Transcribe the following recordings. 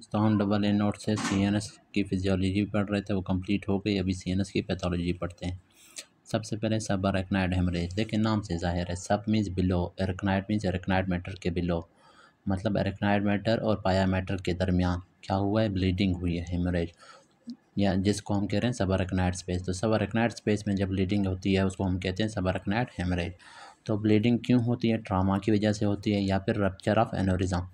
दोस्तों हम double A note से सीएनएस की फिजियोलॉजी पढ़ रहे थे वो कंप्लीट हो गई अभी सीएनएस की पैथोलॉजी पढ़ते हैं सबसे पहले सब अरेकनाइड हेमरेज देखिए नाम से जाहिर है सब means below arachnoid means arachnoid matter के बिलो मतलब एरकनाइड मैटर और पाया मैटर के दरमियान क्या हुआ है ब्लीडिंग हुई है हेमरेज या जिसको हम कह रहे हैं सब अरेकनाइड स्पेस तो सब अरेकनाइड स्पेस में जब ब्लीडिंग होती है उसको हम कहते हैं सब अरेकनाइड हेमरेज तो ब्लीडिंग क्यों होती है ट्रामा की वजह से होती है या फिर rupture of aneurysm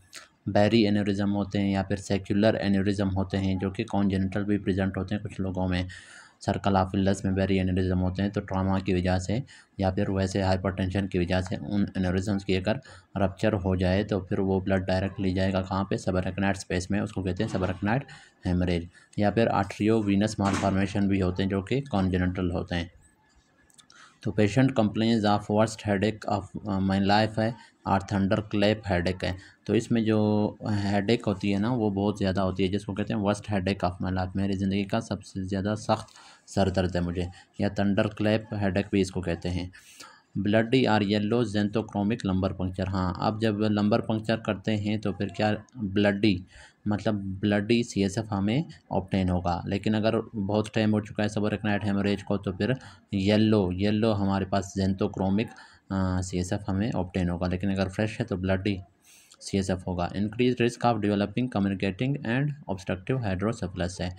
berry aneurysm होते हैं या फिर सेक्युलर एनोरिज़म होते हैं जो कि कॉन्जेनिटल भी प्रेजेंट होते हैं कुछ लोगों में सर्कल ऑफ इलस में बैरी एनोरिज़म होते हैं तो ट्रामा की वजह से या फिर वैसे हाइपरटेंशन की वजह से उन एनोरिज़म्स की अगर रपच्चर हो जाए तो फिर वो ब्लड डायरेक्ट ली जाएगा कहाँ पे सबरकनाइट स्पेस में उसको कहते हैं सबरकनाइट हेमरेज या फिर आट्रियो वीनस मालफॉर्मेशन भी होते हैं जो कि कॉन्जेनेटल होते हैं तो patient complain of worst headache of my life है और थंडर क्लैप हेडेक है तो इसमें जो हेडेक होती है ना वो बहुत ज़्यादा होती है जिसको कहते हैं worst headache of my life मेरी ज़िंदगी का सबसे ज़्यादा सख्त सर दर्द है मुझे या थंडर क्लैप हेडेक भी इसको कहते हैं ब्लडी और येलो जेंतोक्रोमिक लंबर पंक्चर हाँ अब जब लंबर पंक्चर करते हैं तो फिर क्या ब्लडी मतलब ब्लडी सी एस एफ हमें ऑप्टेन होगा लेकिन अगर बहुत टाइम हो चुका है सबर एक नाइट हेमरेज को तो फिर येलो येलो हमारे पास जेंतोक्रोमिक सी एस एफ हमें ऑप्टेन होगा लेकिन अगर फ्रेश है तो ब्लड ही सी एस एफ होगा increase risk of developing communicating and obstructive hydrocephalus है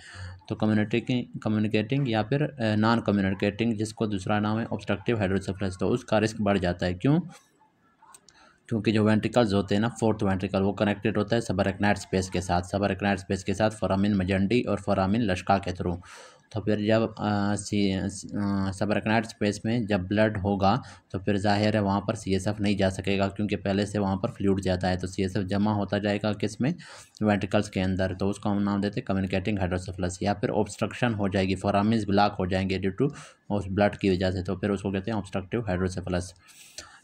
तो कम्युनिटी कम्युनिकेटिंग या फिर नॉन कम्युनिकेटिंग जिसको दूसरा नाम है ऑब्स्ट्रक्टिव हाइड्रोसेफलस तो उसका रिस्क बढ़ जाता है क्यों क्योंकि जो वेंट्रिकल्स होते हैं ना फोर्थ वेंट्रिकल वो कनेक्टेड होता है सबरकनाइट स्पेस के साथ सबरकनाइट स्पेस के साथ फोरामिन मजंडी और फोरामिन लश्का के थ्रू तो फिर जब सबरकनाइट स्पेस में जब ब्लड होगा तो फिर जाहिर है वहाँ पर सी नहीं जा सकेगा क्योंकि पहले से वहाँ पर फ्लूड जाता है तो सी जमा होता जाएगा किस में वेंटिकल्स के अंदर तो उसको हम नाम देते हैं कम्युनिकेटिंग हाइड्रोसफलस या फिर ऑब्स्ट्रक्शन हो जाएगी फॉरामिस ब्लॉक हो जाएंगे ड्यू टू उस ब्लड की वजह से तो फिर उसको कहते हैं obstructive hydrocephalus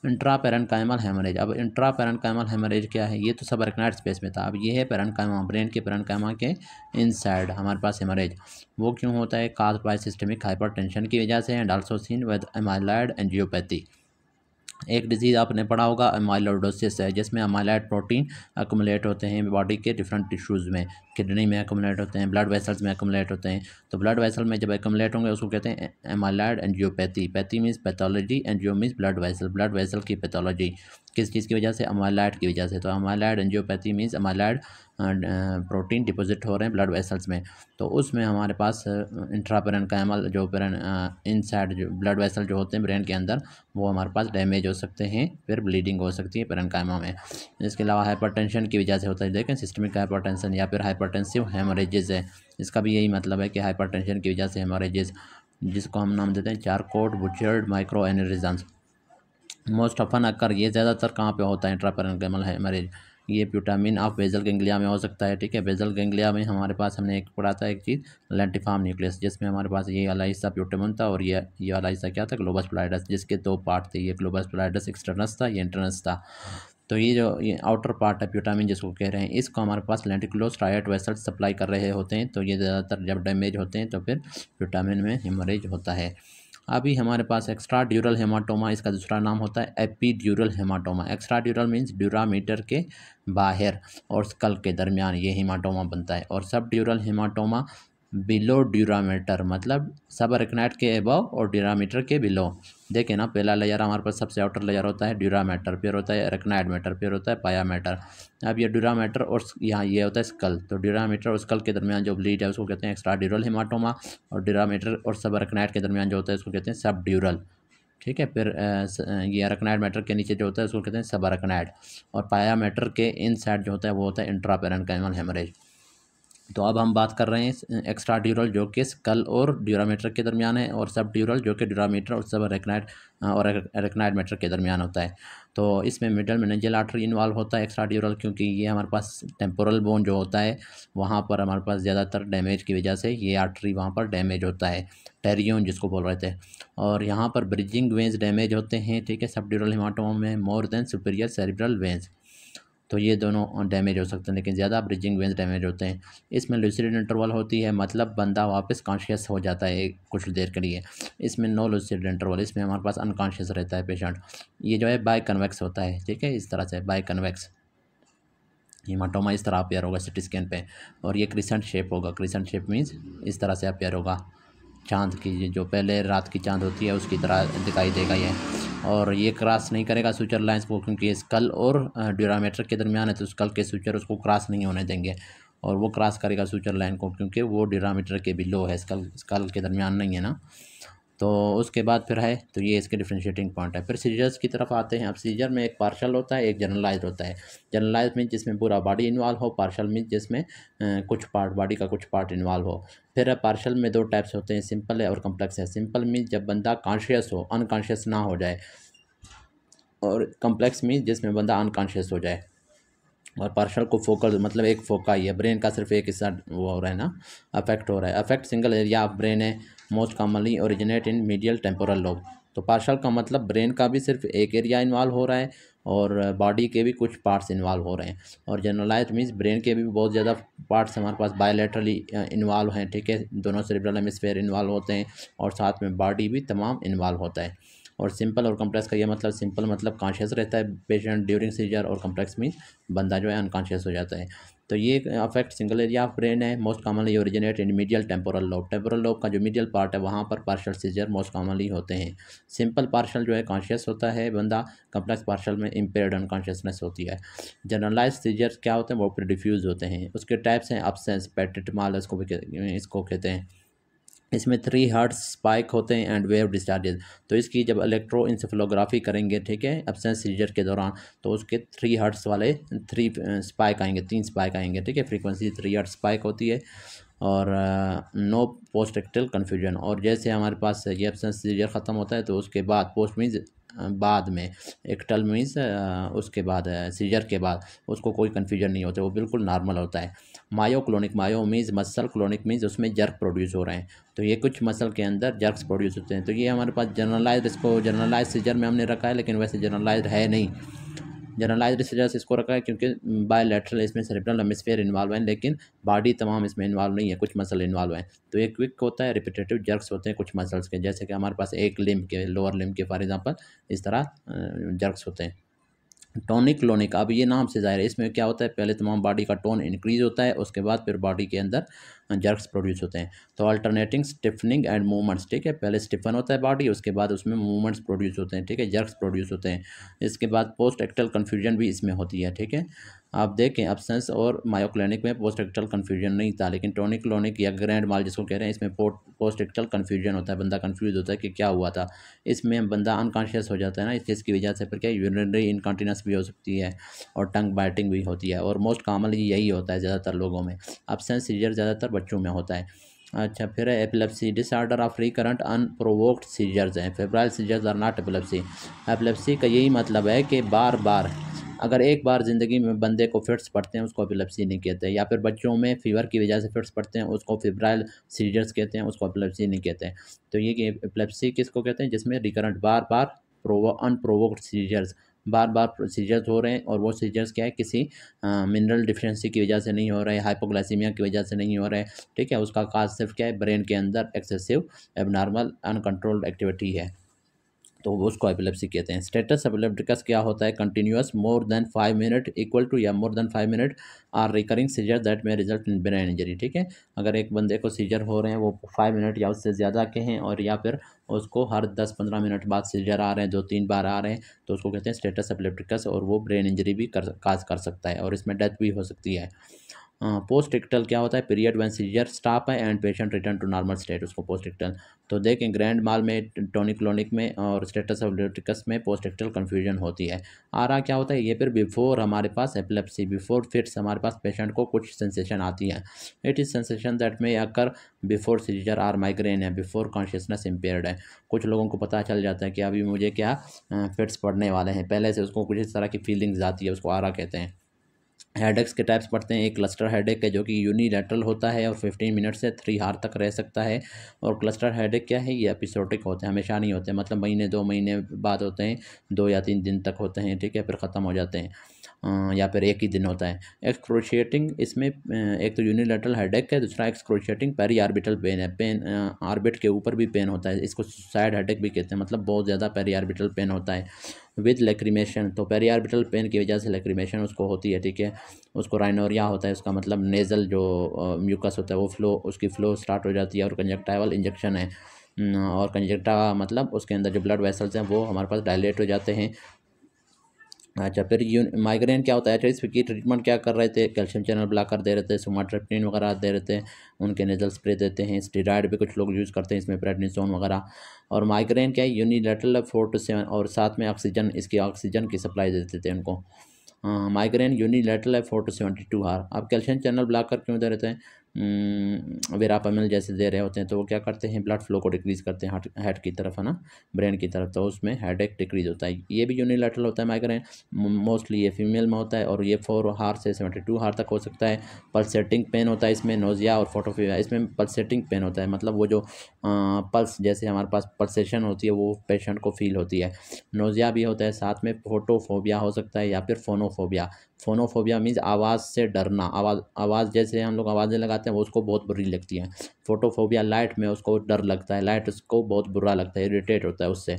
intraparenchymal haemorrhage अब इंट्रा कैमल हेमरेज क्या है ये तो सब अर्कनाइट स्पेस में था अब ये है कैमा ब्रेन के कैमा के इनसाइड हमारे पास हेमरेज वो क्यों होता है कास्ट बाय सिस्टमिक हाइपर की वजह से and also seen with amyloid angiopathy एक डिजीज़ आपने पढ़ा होगा अमाइलोडोसिस है जिसमें अमाइलाइड प्रोटीन एकोमलेट होते हैं बॉडी के डिफरेंट टिश्यूज़ में किडनी में एकोमलेट होते हैं ब्लड वेसल्स में अकुमुलेट होते हैं तो ब्लड वेसल में जब एकोमलेट होंगे उसको कहते हैं amyloid angiopathy pathy means pathology angio means blood vessel blood vessel की पैथोलॉजी किस चीज़ की वजह से अमाइलाइड की वजह से तो amyloid angiopathy means amyloid protein deposit हो रहे हैं ब्लड वेसल्स में तो उसमें हमारे पास इंट्रापेरन कैमल जो पेरन इनसाइड जो ब्लड वेसल जो होते हैं ब्रेन के अंदर वो हमारे पास डैमेज हो सकते हैं फिर ब्लीडिंग हो सकती है पेरन कैमा में इसके अलावा हाइपरटेंशन की वजह से होता है देखें सिस्टमिक हाइपरटेंशन या फिर हाइपरटेंसिव हेमरेजेज है इसका भी यही मतलब है कि हाइपरटेंशन की वजह से हेमरेजेज जिसको हम नाम देते हैं Charcot Bouchard micro aneurysm most often occur ये ज़्यादातर कहाँ पर होता है इंट्रापेरन कैमल हेमरेज ये प्यूटामिन ऑफ बेजल गंगलिया में हो सकता है ठीक है बेजल गेंगलिया में हमारे पास हमने एक पढ़ा था एक चीज़ लेंटिफाम न्यूक्लियस जिसमें हमारे पास ये वाला हिस्सा प्यूटामिन था और ये ये वाला हिस्सा क्या था ग्लोबस प्लाइडस जिसके दो पार्ट थे ये ग्लोबस प्लाइडस एक्सटर्नस था ये इंटरनस था तो ये जो ये आउटर पार्ट है प्यूटामिन जिसको कह रहे हैं इसको हमारे पास लेंटिकुलोस ट्रायट वेसल सप्लाई कर रहे होते हैं तो ये ज़्यादातर जब डैमेज होते हैं तो फिर प्यूटामिन में हेमरेज होता है अभी हमारे पास एक्स्ट्रा ड्यूरल हेमाटोमा इसका दूसरा नाम होता है epidural haematoma extra dural means dura mater के बाहर और स्कल के दरमियान ये हेमाटोमा बनता है और सब ड्यूरल हेमाटोमा बिलो ड्यूरामीटर मतलब सब अरकनाइट के एबव और ड्यूरामीटर के बिलो देखिए ना पहला लेयर हमारे पास सबसे आउटर लेयर होता है ड्यूरामीटर फिर होता है अरकनाइट मेटर फिर होता है पायामीटर अब ये ड्यूरामीटर और यहाँ ये होता है स्कल तो ड्यूरामीटर और स्कल के दरमियान जो ब्लीड है उसको कहते हैं एक्स्ट्रा ड्यूरल हिमाटोमा और ड्यूरामीटर और सब अरकनाइट के दरमियान जो होता है उसको कहते हैं सब ड्यूरल ठीक है फिर ये अरकनाइट मैटर के नीचे जो होता है उसको कहते हैं सब अरकनाइट और पाया मैटर के इन साइड जो होता है वो होता है इंट्रापेरेंट कैमल हेमरेज तो अब हम बात कर रहे हैं एक्स्ट्रा ड्यूरल जो कि स्कल और ड्यूरामीटर के दरमियान है और सब ड्यूरल जो कि ड्यूरामीटर और सब रेकनाइड और रेकनाइड मीटर के दरमियान होता है तो इसमें मिडल मैनेजल आर्टरी इन्वॉल्व होता है एक्स्ट्रा ड्यूरल क्योंकि ये हमारे पास टेम्पोरल बोन जो होता है वहाँ पर हमारे पास ज़्यादातर डैमेज की वजह से ये आर्टरी वहाँ पर डैमेज होता है टेरियोन जिसको बोल रहे थे और यहाँ पर ब्रिजिंग वेंस डैमेज होते हैं ठीक है सब ड्यूरल हिमाटोमा में more than superior cerebral veins तो ये दोनों डैमेज हो सकते हैं लेकिन ज़्यादा ब्रिजिंग वेंस डैमेज होते हैं इसमें लूसिड इंटरवल होती है मतलब बंदा वापस कॉन्शियस हो जाता है कुछ देर के लिए इसमें नो लूसिड इंटरवल इसमें हमारे पास अनकॉन्शियस रहता है पेशेंट ये जो है बाई कन्वेक्स होता है ठीक है इस तरह से बाई कन्वेक्स हिमाटोमा इस तरह अपेयर होगा सिटी स्कैन पे और ये क्रिसेंट शेप होगा क्रिसेंट शेप मीन्स इस तरह से अपेयर होगा चांद की जो पहले रात की चांद होती है उसकी तरह दिखाई देगा ये और ये क्रॉस नहीं करेगा सूचर लाइन्स को क्योंकि स्कल और ड्यूरामीटर के दरमियान है तो स्कल के सूचर उसको क्रॉस नहीं होने देंगे और वो क्रॉस करेगा सूचर लाइन को क्योंकि वो ड्यूरामीटर के भी लो है स्कल स्कल के दरमियान नहीं है ना तो उसके बाद फिर है तो ये इसके डिफ्रेंशिएटिंग पॉइंट है फिर सीजर्स की तरफ आते हैं अब सीजर में एक पार्शल होता है एक जनरलाइज होता है जनरलाइज मीन जिसमें पूरा बॉडी इन्वॉल्व हो पार्शल मीन जिसमें कुछ पार्ट बॉडी का कुछ पार्ट इन्वॉल्व हो फिर पार्शल में दो टाइप्स होते हैं सिंपल है और कम्प्लेक्स है सिंपल मीन जब बंदा कॉन्शियस हो अनकॉन्शियस ना हो जाए और कम्प्लेक्स मीन जिसमें बंदा अनकॉन्शियस हो जाए और पार्शल को फोकल मतलब एक फोका ही है ब्रेन का सिर्फ एक हिस्सा वो हो रहा है ना अफेक्ट हो रहा है affect single area of brain है most commonly originate in medial temporal lobe तो पार्शल का मतलब ब्रेन का भी सिर्फ एक एरिया इन्वॉल्व हो रहा है और बॉडी के भी कुछ पार्ट्स इन्वॉल्व हो रहे हैं और जनरलाइज मीन्स ब्रेन के भी बहुत ज़्यादा पार्ट्स हमारे पास बायोलेटरली इन्वॉल्व हैं ठीक है दोनों सेरिब्रल हेमिस्फेयर इन्वॉल्व होते हैं और साथ में बॉडी भी तमाम इन्वॉल्व होता है और सिंपल और कम्प्लेक्स का यह मतलब सिंपल मतलब कॉन्शियस रहता है पेशेंट ड्यूरिंग सीजर और कम्प्लेक्स मीन्स बंदा जो है अनकॉन्शियस हो जाता है तो ये affect single area of brain है most commonly originate in medial temporal lobe temporal lobe का जो मीडियल पार्ट है वहाँ पर पार्शल सीजर मोस्ट कॉमनली होते हैं सिंपल पार्शल जो है कॉन्शियस होता है बंदा कम्प्लेक्स पार्शल में इम्पेयर्ड अनकॉन्शियसनेस होती है जनरलाइज सीजर क्या होते हैं वो डिफ्यूज़ होते हैं उसके टाइप्स हैं अपसेंस पैटिटमाल इसको भी इसको कहते हैं इसमें थ्री हार्ट स्पाइक होते हैं एंड वेव डिस्चार्जेज तो इसकी जब इलेक्ट्रो इंसफलोग्राफी करेंगे ठीक है एबसेंस सीजर के दौरान तो उसके थ्री हर्ट्स वाले थ्री स्पाइक uh, आएंगे तीन स्पाइक आएंगे ठीक है फ्रीक्वेंसी थ्री हर्ट स्पाइक होती है और नो पोस्ट एक्टल कन्फ्यूजन और जैसे हमारे पास ये एबसेंस सीजर ख़त्म होता है तो उसके बाद पोस्ट मीन्स uh, बाद में एक्टल मीन्स uh, उसके बाद सीजर के बाद उसको कोई कन्फ्यूजन नहीं होता वो बिल्कुल नॉर्मल होता है myoclonic myo means muscle clonic means उसमें जर्क प्रोड्यूस हो रहे हैं तो ये कुछ मसल के अंदर जर्क्स प्रोड्यूस होते हैं तो ये हमारे पास जर्नलाइज इसको जर्नलाइज सीजर में हमने रखा है लेकिन वैसे जर्नलाइज है नहीं जर्नलाइज सीजर्स इसको रखा है क्योंकि बायोलेटरल इसमें सेरेब्रल हेमिसफेयर इन्वॉल्व है लेकिन बॉडी तमाम इसमें इन्वॉल्व नहीं है कुछ मसल इन्वॉल्व हैं तो एक क्विक होता है रिपीटेटिव जर्क्स होते हैं कुछ मसल्स के जैसे कि हमारे पास एक लिम्ब के लोअर लिम्ब के फॉर एग्ज़ाम्पल इस तरह जर्क्स होते हैं टॉनिक लोनिक अब ये नाम से ज़ाहिर है इसमें क्या होता है पहले तमाम बॉडी का टोन इंक्रीज़ होता है उसके बाद फिर बॉडी के अंदर जर्क्स प्रोड्यूस होते हैं तो अल्टरनेटिंग स्टिफनिंग एंड मूवमेंट्स ठीक है पहले स्टिफन होता है बॉडी उसके बाद उसमें मूवमेंट्स प्रोड्यूस होते हैं ठीक है जर्क्स प्रोड्यूस होते हैं इसके बाद पोस्ट एक्टल कन्फ्यूजन भी इसमें होती है ठीक है आप देखें अपसेंस और मायोक्लिनिक में पोस्ट कन्फ्यूजन नहीं था लेकिन टोनिक क्लोनिक या ग्रैंड माल जिसको कह रहे हैं इसमें पोस्ट एक्टल कन्फ्यूजन होता है बंदा कन्फ्यूज होता है कि क्या हुआ था इसमें बंदा अनकॉन्शियस हो जाता है ना इस चीज़ की वजह से फिर क्या यूरिनरी इनकॉन्टीन्यूस भी हो सकती है और टंग बाइटिंग भी होती है और मोस्ट कॉमनली यही होता है ज़्यादातर लोगों में अपसेंस सीजर ज़्यादातर बच्चों में होता है अच्छा फिर epilepsy disorder of recurrent unprovoked seizures हैं febrile seizures are not epilepsy epilepsy का यही मतलब है कि बार बार अगर एक बार ज़िंदगी में बंदे को फिट्स पड़ते हैं उसको अपलप्सी नहीं कहते या फिर बच्चों में फीवर की वजह से फिट्स पड़ते हैं उसको फिब्राइल सीजर्स कहते हैं उसको अपलप्सी नहीं कहते हैं तो ये कि किस किसको कहते हैं जिसमें रिकरेंट बार बार प्रोवो अनप्रोवोक्ड सीजर्स बार बार सीजर्स हो रहे हैं और वो सीजर्स क्या है किसी मिनरल डिफिशेंसी की वजह से नहीं हो रहे हाइपोग्लाइसीमिया की वजह से नहीं हो रहे ठीक है उसका काज सिर्फ क्या है ब्रेन के अंदर एक्सेसिव एबनॉर्मल अनकंट्रोल्ड एक्टिविटी है तो उसको एपिलेप्सी कहते हैं स्टेटस एपिलेप्टिकस क्या होता है continuous more than five minute equal to या more than five minute or recurring seizure that में रिजल्ट इन ब्रेन इंजरी ठीक है अगर एक बंदे को सीजर हो रहे हैं वो फाइव मिनट या उससे ज़्यादा के हैं और या फिर उसको हर दस पंद्रह मिनट बाद सीजर आ रहे हैं दो तीन बार आ रहे हैं तो उसको कहते हैं स्टेटस एपिलेप्टिकस और वो ब्रेन इंजरी भी कर काज कर सकता है और इसमें डेथ भी हो सकती है पोस्ट इक्टल क्या होता है पीरियड वन सीजर स्टॉप है and patient return to normal state उसको पोस्ट इक्टल तो देखें ग्रैंड माल में टोनिक्लोनिक में और स्टेटस ऑफ ल्यूटिकस में पोस्ट इक्टल कन्फ्यूजन होती है आरा क्या होता है ये फिर बिफोर हमारे पास एपिलेप्सी बिफोर फिट्स हमारे पास पेशेंट को कुछ सेंसेशन आती है it is sensation that may occur before seizure or migraine है बिफोर कॉन्शियसनेस इम्पेयर्ड है कुछ लोगों को पता चल जाता है कि अभी मुझे क्या फिट्स पड़ने वाले हैं पहले से उसको कुछ इस तरह की फीलिंग्स आती है उसको आरा कहते हैं हेडेक्स के टाइप्स पढ़ते हैं एक क्लस्टर हेडेक है जो कि यूनिलेटरल होता है और 15 मिनट से थ्री हार तक रह सकता है और क्लस्टर हेडेक क्या है ये एपिसोडिक होते हैं हमेशा नहीं होते मतलब महीने दो महीने बाद होते हैं दो या तीन दिन तक होते हैं ठीक है फिर ख़त्म हो जाते हैं या फिर एक ही दिन होता है एक्सक्रोशिएटिंग इसमें एक तो यूनिलेटरल हेडेक है दूसरा एक्सक्रोशिएटिंग पेरी आर्बिटल पेन है पेन आर्बिट के ऊपर भी पेन होता है इसको साइड हेडेक भी कहते हैं मतलब बहुत ज़्यादा पेरी आर्बिटल पेन होता है विद लेक्रीमेशन तो पेरी आर्बिटल पेन की वजह से लेक्रीमेशन उसको होती है ठीक है उसको राइनोरिया होता है उसका मतलब नेज़ल जो म्यूकस होता है वो फ्लो उसकी फ़्लो स्टार्ट हो जाती है और कंजक्टाइवल इंजेक्शन है और कंजक्टा मतलब उसके अंदर जो ब्लड वेसल्स हैं वो हमारे पास डायलेट हो जाते हैं अच्छा फिर माइग्रेन क्या होता है अच्छा इसकी ट्रीटमेंट क्या कर रहे थे कैल्शियम चैनल ब्लॉकर दे रहे थे सोमाट्रेप्टिन वगैरह दे रहे थे उनके नेजल स्प्रे देते हैं स्टेराइड भी कुछ लोग यूज़ करते हैं इसमें प्रेडनीसोन वगैरह और माइग्रेन क्या है यूनिलेटरल फोर टू सेवन और साथ में ऑक्सीजन इसकी ऑक्सीजन की सप्लाई देते थे उनको माइग्रेन हाँ, लेटल है four to seventy to her अब कैल्शियम चैनल ब्लॉकर क्यों दे रहे थे हम्म, वेरापामिल जैसे दे रहे होते हैं तो वो क्या करते हैं ब्लड फ्लो को डिक्रीज़ करते हैं हार्ट हेड की तरफ है ना ब्रेन की तरफ तो उसमें हेड एक डिक्रीज़ होता है ये भी यूनिलेटरल होता है माइग्रेन मोस्टली ये फीमेल में होता है और ये फोर हार से सेवेंटी टू हार तक हो सकता है पल्सेटिंग पेन होता है इसमें नोजिया और फोटोफिया इसमें पल्सेटिंग पेन होता है मतलब वो जो पल्स जैसे हमारे पास पल्सेशन होती है वो पेशेंट को फील होती है नोजिया भी होता है साथ में फोटोफोबिया हो सकता है या फिर फोनोफोबिया फोनोफोबिया मीन्स आवाज़ से डरना आवाज़ आवाज़ जैसे हम लोग आवाज़ें लगाते हैं वो उसको बहुत बुरी लगती है फोटोफोबिया लाइट में उसको डर लगता है लाइट उसको बहुत बुरा लगता है इरीटेट होता है उससे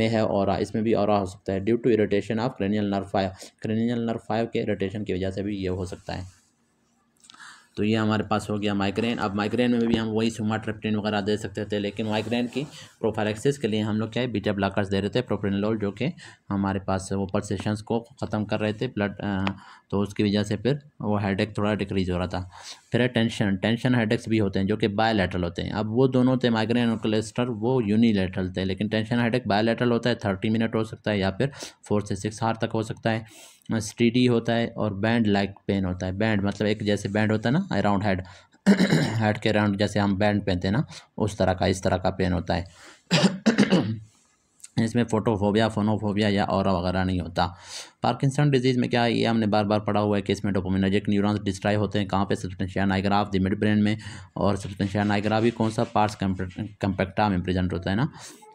में है और इसमें भी और हो सकता है due to irritation of cranial nerve five cranial nerve five के इरीटेशन की वजह से भी ये हो सकता है तो ये हमारे पास हो गया माइग्रेन अब माइग्रेन में भी हम वही सुमाट्रेप्टिन वगैरह दे सकते थे लेकिन माइग्रेन की प्रोफाइलेक्सिस के लिए हम लोग क्या है बीटा ब्लॉकर्स दे रहे थे प्रोप्रेनलोल जो कि हमारे पास वो परसेशंस को ख़त्म कर रहे थे ब्लड तो उसकी वजह से फिर वो हेडेक थोड़ा डिक्रीज हो रहा था फिर टेंशन टेंशन हेडेक्स भी होते हैं जो कि बायोलेटरल होते हैं अब वो दोनों थे माइग्रेन और क्लेस्टर वो यूनिलेटरल थे लेकिन टेंशन हेडेक बायोलेटरल होता है थर्टी मिनट हो सकता है या फिर फोर से सिक्स हार तक हो सकता है स्टीडी होता है और बैंड लाइक पेन होता है बैंड मतलब एक जैसे बैंड होता है ना अराउंड हेड हेड के अराउंड जैसे हम बैंड पहनते हैं ना उस तरह का इस तरह का पेन होता है इसमें फोटोफोबिया फोनोफोबिया या और वगैरह नहीं होता पार्किंसन डिजीज़ में क्या है ये हमने बार बार पढ़ा हुआ है कि इसमें डोपोमिनर्जिक न्यूरॉन्स डिस्ट्राई होते हैं कहाँ पे substantia nigra the mid brain में और सब्सटेंशिया नाइग्रा भी कौन सा पार्ट्स कंपेक्टा में प्रेजेंट होता है ना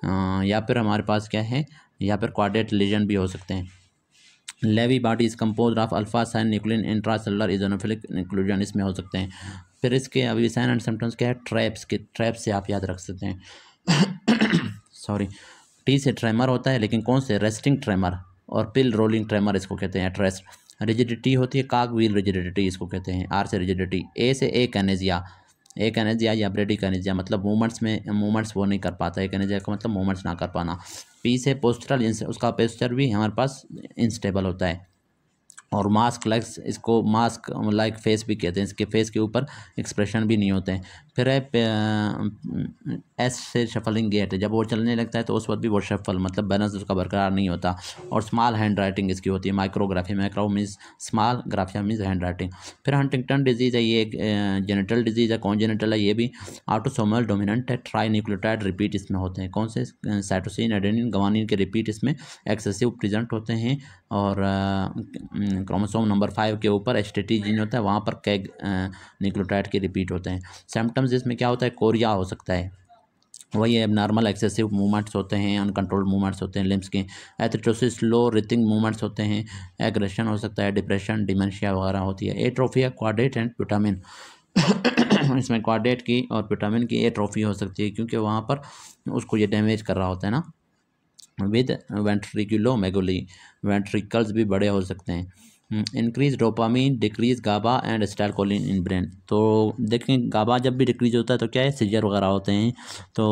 आ, या फिर हमारे पास क्या है या फिर क्वाडेट लीजन भी हो सकते हैं Lewy body is compose of alpha synuclein intracellular eosinophilic inclusion इसमें हो सकते हैं फिर इसके अभी साइन एंड सिम्टम्स क्या है ट्रैप्स के ट्रैप्स से आप याद रख सकते हैं सॉरी टी से ट्रेमर होता है लेकिन कौन से रेस्टिंग ट्रेमर और पिल रोलिंग ट्रेमर इसको कहते हैं ट्रेस्ट रिजिडिटी होती है काग व्हील रिजिडिटी इसको कहते हैं आर से रिजिडिटी ए से ए कैनेजिया एक एनर्जिया या ब्रेडिक एनेजिया मतलब मूवमेंट्स में मूवमेंट्स वो नहीं कर पाता एक एनेजिया का मतलब मूवमेंट्स ना कर पाना पी से पोस्टरल उसका पोस्टर भी हमारे पास इंस्टेबल होता है और मास्क लाइक इसको मास्क लाइक फेस भी कहते हैं इसके फेस के ऊपर एक्सप्रेशन भी नहीं होते हैं फिर है एस से शफलिंग गेट जब वो चलने लगता है तो उस वक्त भी वो शफल मतलब बैलेंस उसका बरकरार नहीं होता और स्माल हैंड राइटिंग इसकी होती है micrography micro means small graphia means hand writing फिर हंटिंगटन डिजीज़ है ये एक जेनेटल डिजीज़ है कौन जेनेटल है ये भी आटोसोमल डोमिनेंट है ट्राइनिक्लोटाइड रिपीट इसमें होते हैं कौन से साइटोसिन एडेनिन गवानिन के रिपीट इसमें एक्सेसिव प्रजेंट होते हैं और क्रोमोसोम नंबर फाइव के ऊपर एस्टेटी जीन होता है वहाँ पर कैग निक्लोटाइड के रिपीट होते हैं सिम्टम्स इसमें क्या होता है कोरिया हो सकता है वही अब नॉर्मल एक्सेसिव मूवमेंट्स होते हैं अनकंट्रोल मूवमेंट्स होते हैं लिम्स के एथ्रोसिस लो रिथिंग मूवमेंट्स होते हैं एग्रेशन हो सकता है डिप्रेशन डिमेंशिया वगैरह होती है एट्रोफिया क्वाडेट एंड विटामिन इसमें क्वाडेट की और विटामिन की एट्रोफी हो सकती है क्योंकि वहाँ पर उसको ये डैमेज कर रहा होता है ना विद मेगोली वेंट्रिकल्स भी बड़े हो सकते हैं increase dopamine decrease GABA and acetylcholine in brain तो देखें गाबा जब भी डिक्रीज होता है तो क्या है सीजर वगैरह होते हैं तो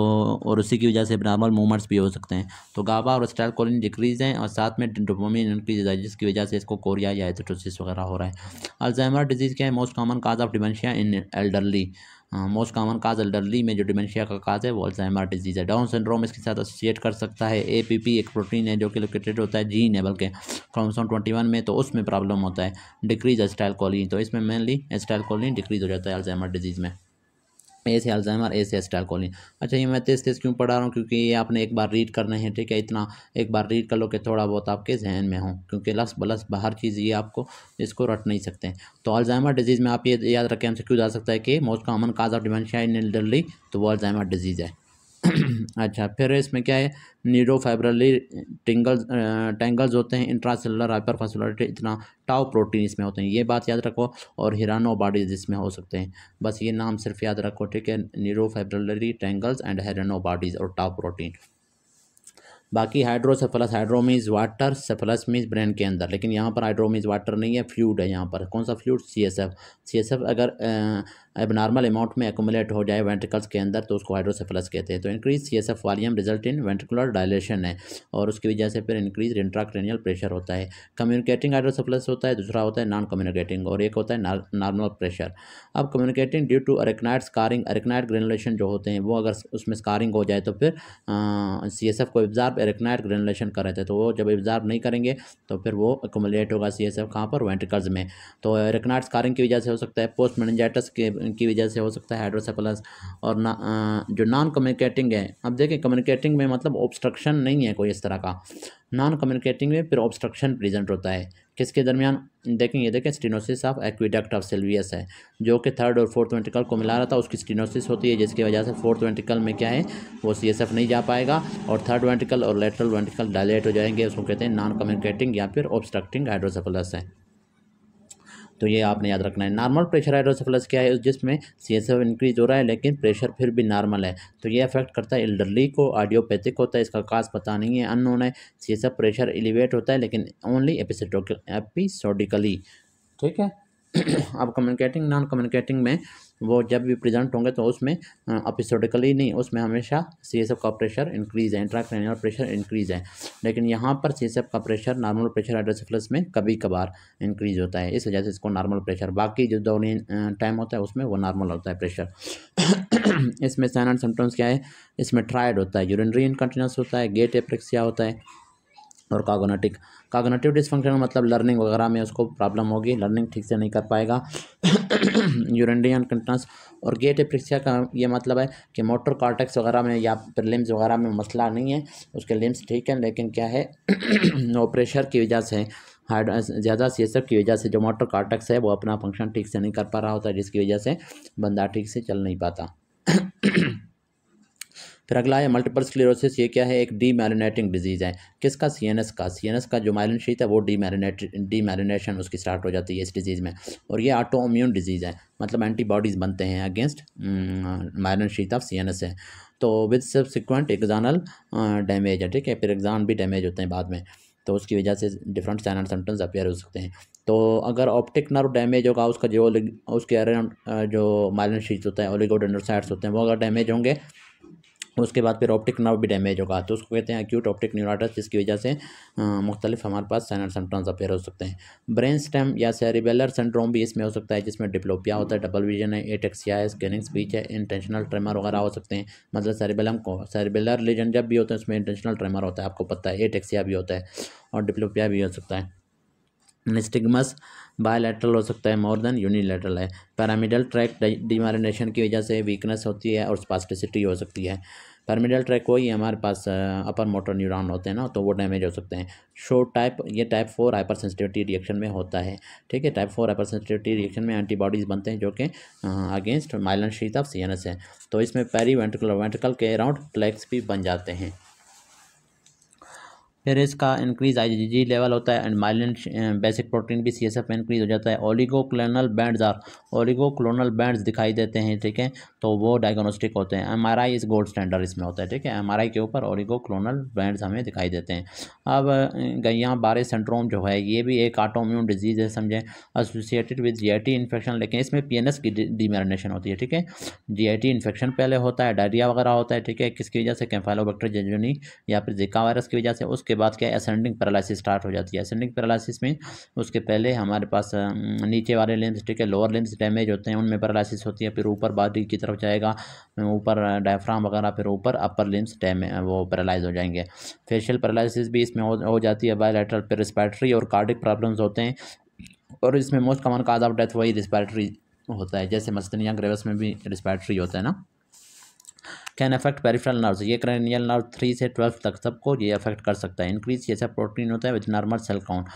और उसी की वजह से नॉर्मल मूवमेंट्स भी हो सकते हैं तो गाबा और स्टैलकोलिन डिक्रीज हैं और साथ में डोपामीन इंक्रीज है जिसकी वजह से इसको कोरिया या एथेटोसिस वगैरह हो रहा है अल्जाइमर डिजीज़ क्या है most common cause of dementia in elderly हाँ, मोस्ट कामन काज एल्डरली में जो डिमेंशिया का काज है वो अल्जाइमर डिजीज़ है डाउन सिंड्रोम इसके साथ एसोसिएट कर सकता है ए पी पी एक प्रोटीन है जो कि लोकेटेड होता है जीन है बल्कि क्रोमसोन ट्वेंटी वन में तो उसमें प्रॉब्लम होता है डिक्रीज एस्टाइल कॉलिन तो इसमें मेनली एस्टाइल कॉलिन डिक्रीज हो जाता है अल्जाइमर डिजीज़ में ए से अल्जाइमर ए से स्टारकोलिन अच्छा ये मैं तेज तेज क्यों पढ़ा रहा हूँ क्योंकि ये आपने एक बार रीड करना है ठीक है इतना एक बार रीड कर लो कि थोड़ा बहुत आपके जहन में हो क्योंकि लस बलस बाहर चीज़ ये आपको इसको रट नहीं सकते तो अल्जाइमर डिजीज़ में आप ये याद रखें हमसे क्यों जा सकता है कि most common cause of dementia in elderly तो वो अल्जाइमर डिजीज़ है अच्छा फिर इसमें क्या है नीरोफाइब्रली टिंगल्स टेंगल्स होते हैं इंट्रासेलुलर हाइपरफासुलर इतना टाउ प्रोटीन इसमें होते हैं ये बात याद रखो और हिरानो बॉडीज इसमें हो सकते हैं बस ये नाम सिर्फ याद रखो ठीक है neurofibrillary tangles and Hirano bodies और टाउ प्रोटीन बाकी hydrocephalus hydro means water cephalus means brain के अंदर लेकिन यहाँ पर हाइड्रोमीज वाटर नहीं है फ्लूड है यहाँ पर कौन सा fluid C S F C S F अगर अब नॉर्मल अमाउंट में एकोमुलेट हो जाए वेंट्रिकल्स के अंदर तो उसको हाइड्रोसेफलस कहते हैं तो increase C S F volume result in ventricular dilation है और उसकी वजह से फिर इंक्रीज इंट्राक्रेनियल प्रेशर होता है कम्युनिकेटिंग हाइड्रोसेफलस होता है दूसरा होता है नॉन कम्युनिकेटिंग और एक होता है नॉर्मल प्रेशर अब communicating due to arachnoid scarring arachnoid granulation जो होते हैं वो अगर उसमें स्कारिंग हो जाए तो फिर सी एस एफ को एब्जार्ब एरेकनाइड ग्रेनुलेशन कर रहे थे तो वो जब एब्जार्ब नहीं करेंगे तो फिर वो एकोमुलेट होगा सी एस एफ कहाँ पर वेंट्रिकल्स में तो एरेकनाइड स्कारिंग की वजह से हो सकता है पोस्ट मेनजाइटस के इनकी वजह से हो सकता है हाइड्रोसेपलस और ना जो नॉन कम्युनिकेटिंग है अब देखें कम्युनिकेटिंग में मतलब ऑब्स्ट्रक्शन नहीं है कोई इस तरह का नॉन कम्युनिकेटिंग में फिर ऑब्स्ट्रक्शन प्रेजेंट होता है किसके दरमियान देखें ये देखें stenosis of aqueduct of Sylvius है जो कि थर्ड और फोर्थ वेंटिकल को मिला रहा था उसकी स्टिनोसिस होती है जिसकी वजह से फोर्थ वेंटिकल में क्या है वो सी एस एफ नहीं जा पाएगा और थर्ड वेंटिकल और लेटरल वेंटिकल डायलेट हो जाएंगे उसको कहते हैं नॉन कम्युनिकेटिंग या फिर ऑब्स्ट्रक्टिंग हाइड्रोसेफलस है तो ये आपने याद रखना है नॉर्मल प्रेशर हाइड्रोसफलस क्या है जिसमें सी एस इंक्रीज हो रहा है लेकिन प्रेशर फिर भी नॉर्मल है तो ये अफेक्ट करता है एल्डरली को आडियोपैथिक होता है इसका काज पता नहीं है अननोन है C S F pressure elevate होता है लेकिन ओनली एपिसोडिकली ठीक है अब कम्युनिकेटिंग नॉन कम्युनिकेटिंग में वो जब भी प्रेजेंट होंगे तो उसमें अपिसोडिकली नहीं उसमें हमेशा सी एस एफ का प्रेशर इंक्रीज़ है इंट्राक्रैनियल प्रेशर इंक्रीज़ है लेकिन यहाँ पर सी एस एफ का प्रेशर नॉर्मल प्रेशर हाइड्रोसिफलस में कभी कभार इंक्रीज़ होता है इस वजह से इसको नॉर्मल प्रेशर बाकी जो दौड़ने टाइम होता है उसमें वो नॉर्मल होता है प्रेशर इसमें साइन एंड सिम्टम्स क्या है इसमें ट्राइड होता है यूरिनरी इनकन्टिन्यूस होता है गेट एप्रेक्सिया होता है और कागोनाटिक कागोनेटिव डिसफंक्शन का मतलब लर्निंग वगैरह में उसको प्रॉब्लम होगी लर्निंग ठीक से नहीं कर पाएगा यूरेंडियन कंटनस और गेट एप्रिक्सिया का ये मतलब है कि मोटर कॉर्टेक्स वगैरह में या फिर लिम्स वगैरह में मसला नहीं है उसके लिम्स ठीक हैं लेकिन क्या है नो प्रेशर की वजह से हार्ड ज़्यादा सी सब की वजह से जो मोटर कॉर्टेक्स है वो अपना फंक्शन ठीक से नहीं कर पा रहा होता जिसकी वजह से बंदा ठीक से चल नहीं पाता फिर अगला है मल्टीपल स्क्लेरोसिस ये क्या है एक डी मैरिनेटिंग डिजीज़ है किसका सी एन एस का सी एन एस का जो मायलिन शीत है वो डी मैरिनेट डी मैरिनेशन उसकी स्टार्ट हो जाती है इस डिजीज़ में और ये ऑटो इम्यून डिजीज़ है मतलब एंटीबॉडीज़ बनते हैं against myelin sheath of C N S है तो विद सब सिक्वेंट एग्जानल डैमेज है ठीक है फिर एग्जान भी डैमेज होते हैं बाद में तो उसकी वजह से different sign and symptoms appear हो सकते हैं तो अगर ऑप्टिक नर्व डैमेज होगा उसका जो उसके अराउंड जो माइलन शीट होता है ओलिगोडेंडोसाइट्स होते हैं वो अगर डैमेज होंगे उसके बाद फिर ऑप्टिक नर्व भी डैमेज होगा तो उसको कहते हैं अक्यूट ऑप्टिक न्यूराटस जिसकी वजह से मुख्तलिफ हमारे पास सैनल सिम्टम्स अपेयर हो सकते हैं ब्रेन स्टेम या सेरिबेलर सिंड्रोम भी इसमें हो सकता है जिसमें डिप्लोपिया होता है डबल विजन है एटेक्सिया है स्कैनिंग स्पीच है इंटेंशनल ट्रेमर वगैरह हो सकते हैं मतलब सेरिबेलम को सेरिबेलर लीजन जब भी होता है उसमें इंटेंशनल ट्रेमर होता है आपको पता है एटेक्सिया भी होता है और डिप्लोपिया भी हो सकता है स्टिग्मस बायलैटरल हो सकता है मोर देन यूनिलेटरल है पैरामिडल ट्रैक डिमारिनेशन की वजह से वीकनेस होती है और स्पास्टिसिटी हो सकती है पैरामिडल ट्रैक वही हमारे पास अपर मोटर न्यूरॉन होते हैं ना तो वो डैमेज हो सकते हैं शो टाइप ये type four hypersensitivity reaction में होता है ठीक है type four hypersensitivity reaction में एंटीबॉडीज़ बनते हैं जो कि against myelin sheath of C है तो इसमें पैरी वेंटिकल वेंटिकल के अराउंड प्लेक्स भी बन जाते हैं फिर इसका इंक्रीज आईजीजी लेवल होता है एंड माइलिन बेसिक प्रोटीन भी सीएसएफ में इंक्रीज हो जाता है oligoclonal bands are oligoclonal bands दिखाई देते हैं ठीक है तो वो डायग्नोस्टिक होते हैं एमआरआई इस गोल्ड स्टैंडर्ड इसमें होता है ठीक है एमआरआई के ऊपर ओलिगोक्लोनल बैंड्स हमें दिखाई देते हैं अब गैया बारे सेंड्रोम जो है ये भी एक आटोम्यून डिजीज़ है समझें एसोसिएटेड विद टी इन्फेक्शन लेकिन इसमें एस की डिमेरिनेशन होती है ठीक है टी इन्फेक्शन पहले होता है डायरिया वगैरह होता है ठीक है किसकी वजह से कैफाइलोबैक्टर जेजुनी या फिर जिका वायरस की वजह से उसके बाद क्या असेंडिंग पैरालसिस स्टार्ट हो जाती है असेंडिंग पैरालसिस में उसके पहले हमारे पास नीचे वाले लिम्स ठीक है लोअर लिम्स डैमेज होते हैं उनमें पैरालसिस होती है फिर ऊपर बॉडी की तरफ जाएगा ऊपर डायफ्राम वगैरह फिर ऊपर अपर लिम्स डैमे वो पैरालाइज हो जाएंगे फेशियल पैरालसिस भी इसमें हो, जाती है बायोलेटरल फिर रिस्पायरेटरी और कार्डिक प्रॉब्लम्स होते हैं और इसमें most common cause of death वही रिस्पायरेटरी होता है जैसे मस्तनिया ग्रेवस में भी रिस्पायरेटरी होता है ना कैन अफेक्ट पेरिफेरल नर्व्स ये क्रेनियल नर्व थ्री से ट्वेल्व तक सबको ये अफेक्ट कर सकता है इंक्रीज ये सब प्रोटीन होता है विद नॉर्मल सेल काउंट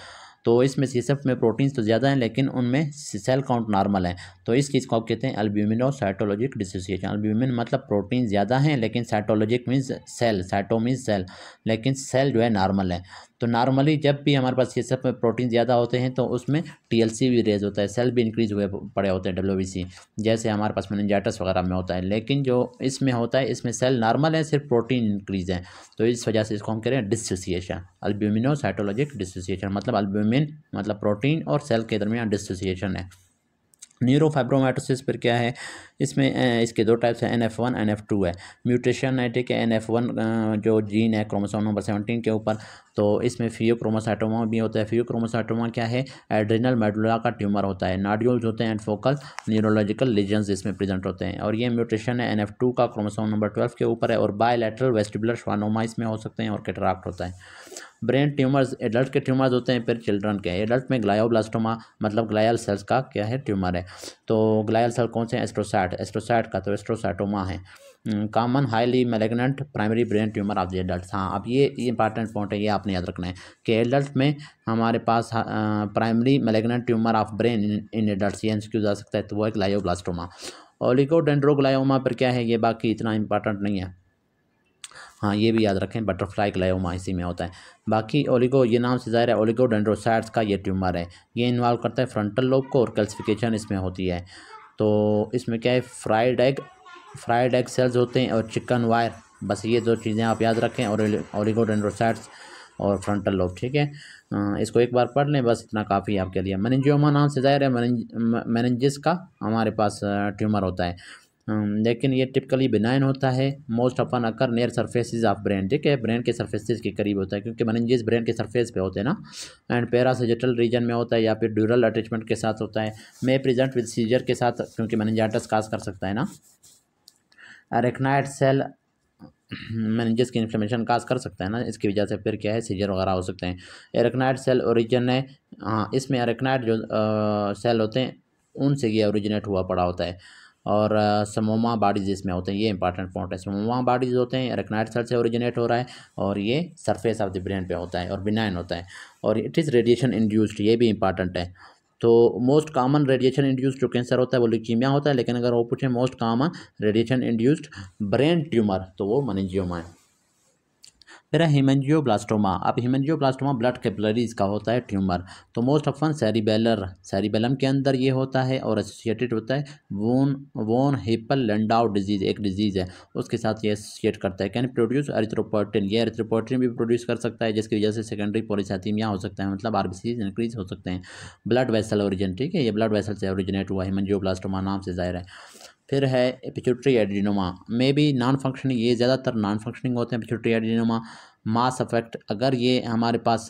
तो इसमें ये सब में प्रोटीन्स तो ज़्यादा हैं लेकिन उनमें सेल काउंट नॉर्मल है तो इस चीज़ को आप कहते हैं साइटोलॉजिक डिसोसिएशन अल्ब्यूमिन मतलब प्रोटीन ज़्यादा हैं लेकिन cytologic means cell cyto means cell लेकिन सेल जो है नॉर्मल है तो नॉर्मली जब भी हमारे पास ये सब में प्रोटीन ज़्यादा होते हैं तो उसमें टीएलसी भी रेज होता है सेल भी इंक्रीज हुए पड़े होते हैं डब्ल्यू जैसे हमारे पास मेनजाइटस वगैरह में होता है लेकिन जो इसमें होता है इसमें सेल नॉर्मल है सिर्फ प्रोटीन इंक्रीज है तो इस वजह से इसको हम कह रहे हैं डिसोसिएशन अल्ब्यूमिनोसाइटोलॉजिक डिसोसिएशन मतलब अल्ब्यूमिन मतलब प्रोटीन और सेल के दरमियान डिसोसिएशन है न्यूरोफाइब्रोमाइटोसिस पर क्या है इसमें इसके दो टाइप्स हैं N F one N F two है म्यूटेशन है ठीक है एन एफ वन जो जीन है क्रोमोसोम नंबर सेवनटीन के ऊपर तो इसमें फियोक्रोमोसाइटोमा भी होता है फियोक्रोमोसाइटोमा क्या है एड्रिनल मेडुला का ट्यूमर होता है नाड्यूल्स होते हैं एंड फोकल न्यूरोलॉजिकल लीजन्स इसमें प्रेजेंट होते हैं और ये म्यूटेशन है एन एफ टू का क्रोमोसोम नंबर ट्वेल्व के ऊपर है और बायोलेट्रल वेस्टिबुलर श्वानोमा इसमें हो सकते हैं और कैटराक्ट होता है ब्रेन ट्यूमर्स एडल्ट के ट्यूमर्स होते हैं फिर चिल्ड्रन के एडल्ट में ग्लायोब्लास्टोमा मतलब ग्लायल सेल्स का क्या है ट्यूमर है तो ग्लायल सेल कौन से हैं एस्ट्रोसाइट एस्ट्रोसाइट का तो एस्ट्रोसाइटोमा है common highly malignant primary brain tumour of the adult हाँ अब ये इंपॉर्टेंट पॉइंट है ये आपने याद रखना है कि एडल्ट में हमारे पास हाँ, primary malignant tumour of brain in adult ये क्यों जा सकता है तो वो एक लायोब्लास्टोमा ओलिकोडेंड्रोग्लायोमा पर क्या है ये बाकी इतना इंपॉर्टेंट नहीं है हाँ ये भी याद रखें बटरफ्लाई क्लायोमा इसी में होता है बाकी ओलिगो ये नाम से ज़ाहिर है डेंड्रोसाइड्स का ये ट्यूमर है ये इन्वॉल्व करता है फ्रंटल लोब को और कैल्सिफिकेशन इसमें होती है तो इसमें क्या है fried egg fried egg cells होते हैं और चिकन वायर बस ये दो चीज़ें आप याद रखें और डेंड्रोसाइड्स और फ्रंटल लोब ठीक है हाँ, इसको एक बार पढ़ लें बस इतना काफ़ी आपके लिए मैनजियोमा नाम से ज़ाहिर है मैनजिस का हमारे पास ट्यूमर होता है लेकिन ये टिपिकली बिनाइन होता है most often occur near surfaces of brain ठीक है ब्रेन के सरफेसिस के करीब होता है क्योंकि मनंजिस ब्रेन के सरफेस पे होते हैं ना एंड पैरासजेटल रीजन में होता है या फिर ड्यूरल अटैचमेंट के साथ होता है मे प्रेजेंट विद सीजर के साथ क्योंकि मनिंजाइटस काज कर सकता है ना अरेक्नाइट सेल मैनेजेस की इन्फ्लेमेशन काज कर सकता है ना इसकी वजह से फिर क्या है सीजर वगैरह हो सकते हैं एरेक्नाइट सेल ओरिजिन है हाँ इसमें एरेक्नाइड जो आ, सेल होते हैं उनसे ये ओरिजिनेट हुआ पड़ा होता है और समोमा बॉडीज इसमें होते हैं ये इंपॉर्टेंट पॉइंट है समोमा बॉडीज होते हैं रेकनाइट सेल से ओरिजिनेट हो रहा है और ये सरफेस ऑफ द ब्रेन पे होता है और बिनाइन होता है और इट इज़ रेडिएशन इंड्यूस्ड ये भी इंपॉर्टेंट है तो मोस्ट कॉमन रेडिएशन इंड्यूस्ड जो कैंसर होता है वो लिकीमिया होता है लेकिन अगर वो पूछें most common radiation induced brain tumour तो वो मनिजियोमा है फिर है ब्लास्टोमा अब हीमेंजियोब्लास्टोमा ब्लड कैपिलरीज का होता है ट्यूमर तो मोस्ट ऑफन सेरिबेलर सेरिबेलम के अंदर ये होता है और एसोसिएटेड होता है वोन वोन हिपल लंडाउ डिजीज़ एक डिजीज़ है उसके साथ ये एसोसिएट करता है कैन प्रोड्यूस एरिथ्रोपोटिन ये एरिथ्रोपोटिन भी प्रोड्यूस कर सकता है जिसकी वजह से सेकेंडरी पोलिसाथीमिया हो सकता है मतलब आरबीसीज इंक्रीज हो सकते हैं ब्लड वेसल ओरिजिन ठीक है ये ब्लड वेसल से ओरिजिनेट हुआ है हीमेंजियोब्लास्टोमा नाम से जाहिर है फिर है pituitary adenoma may be non functioning ये ज़्यादातर नॉन फंक्शनिंग होते हैं पिचुट्री एडिनोमा मास अफेक्ट अगर ये हमारे पास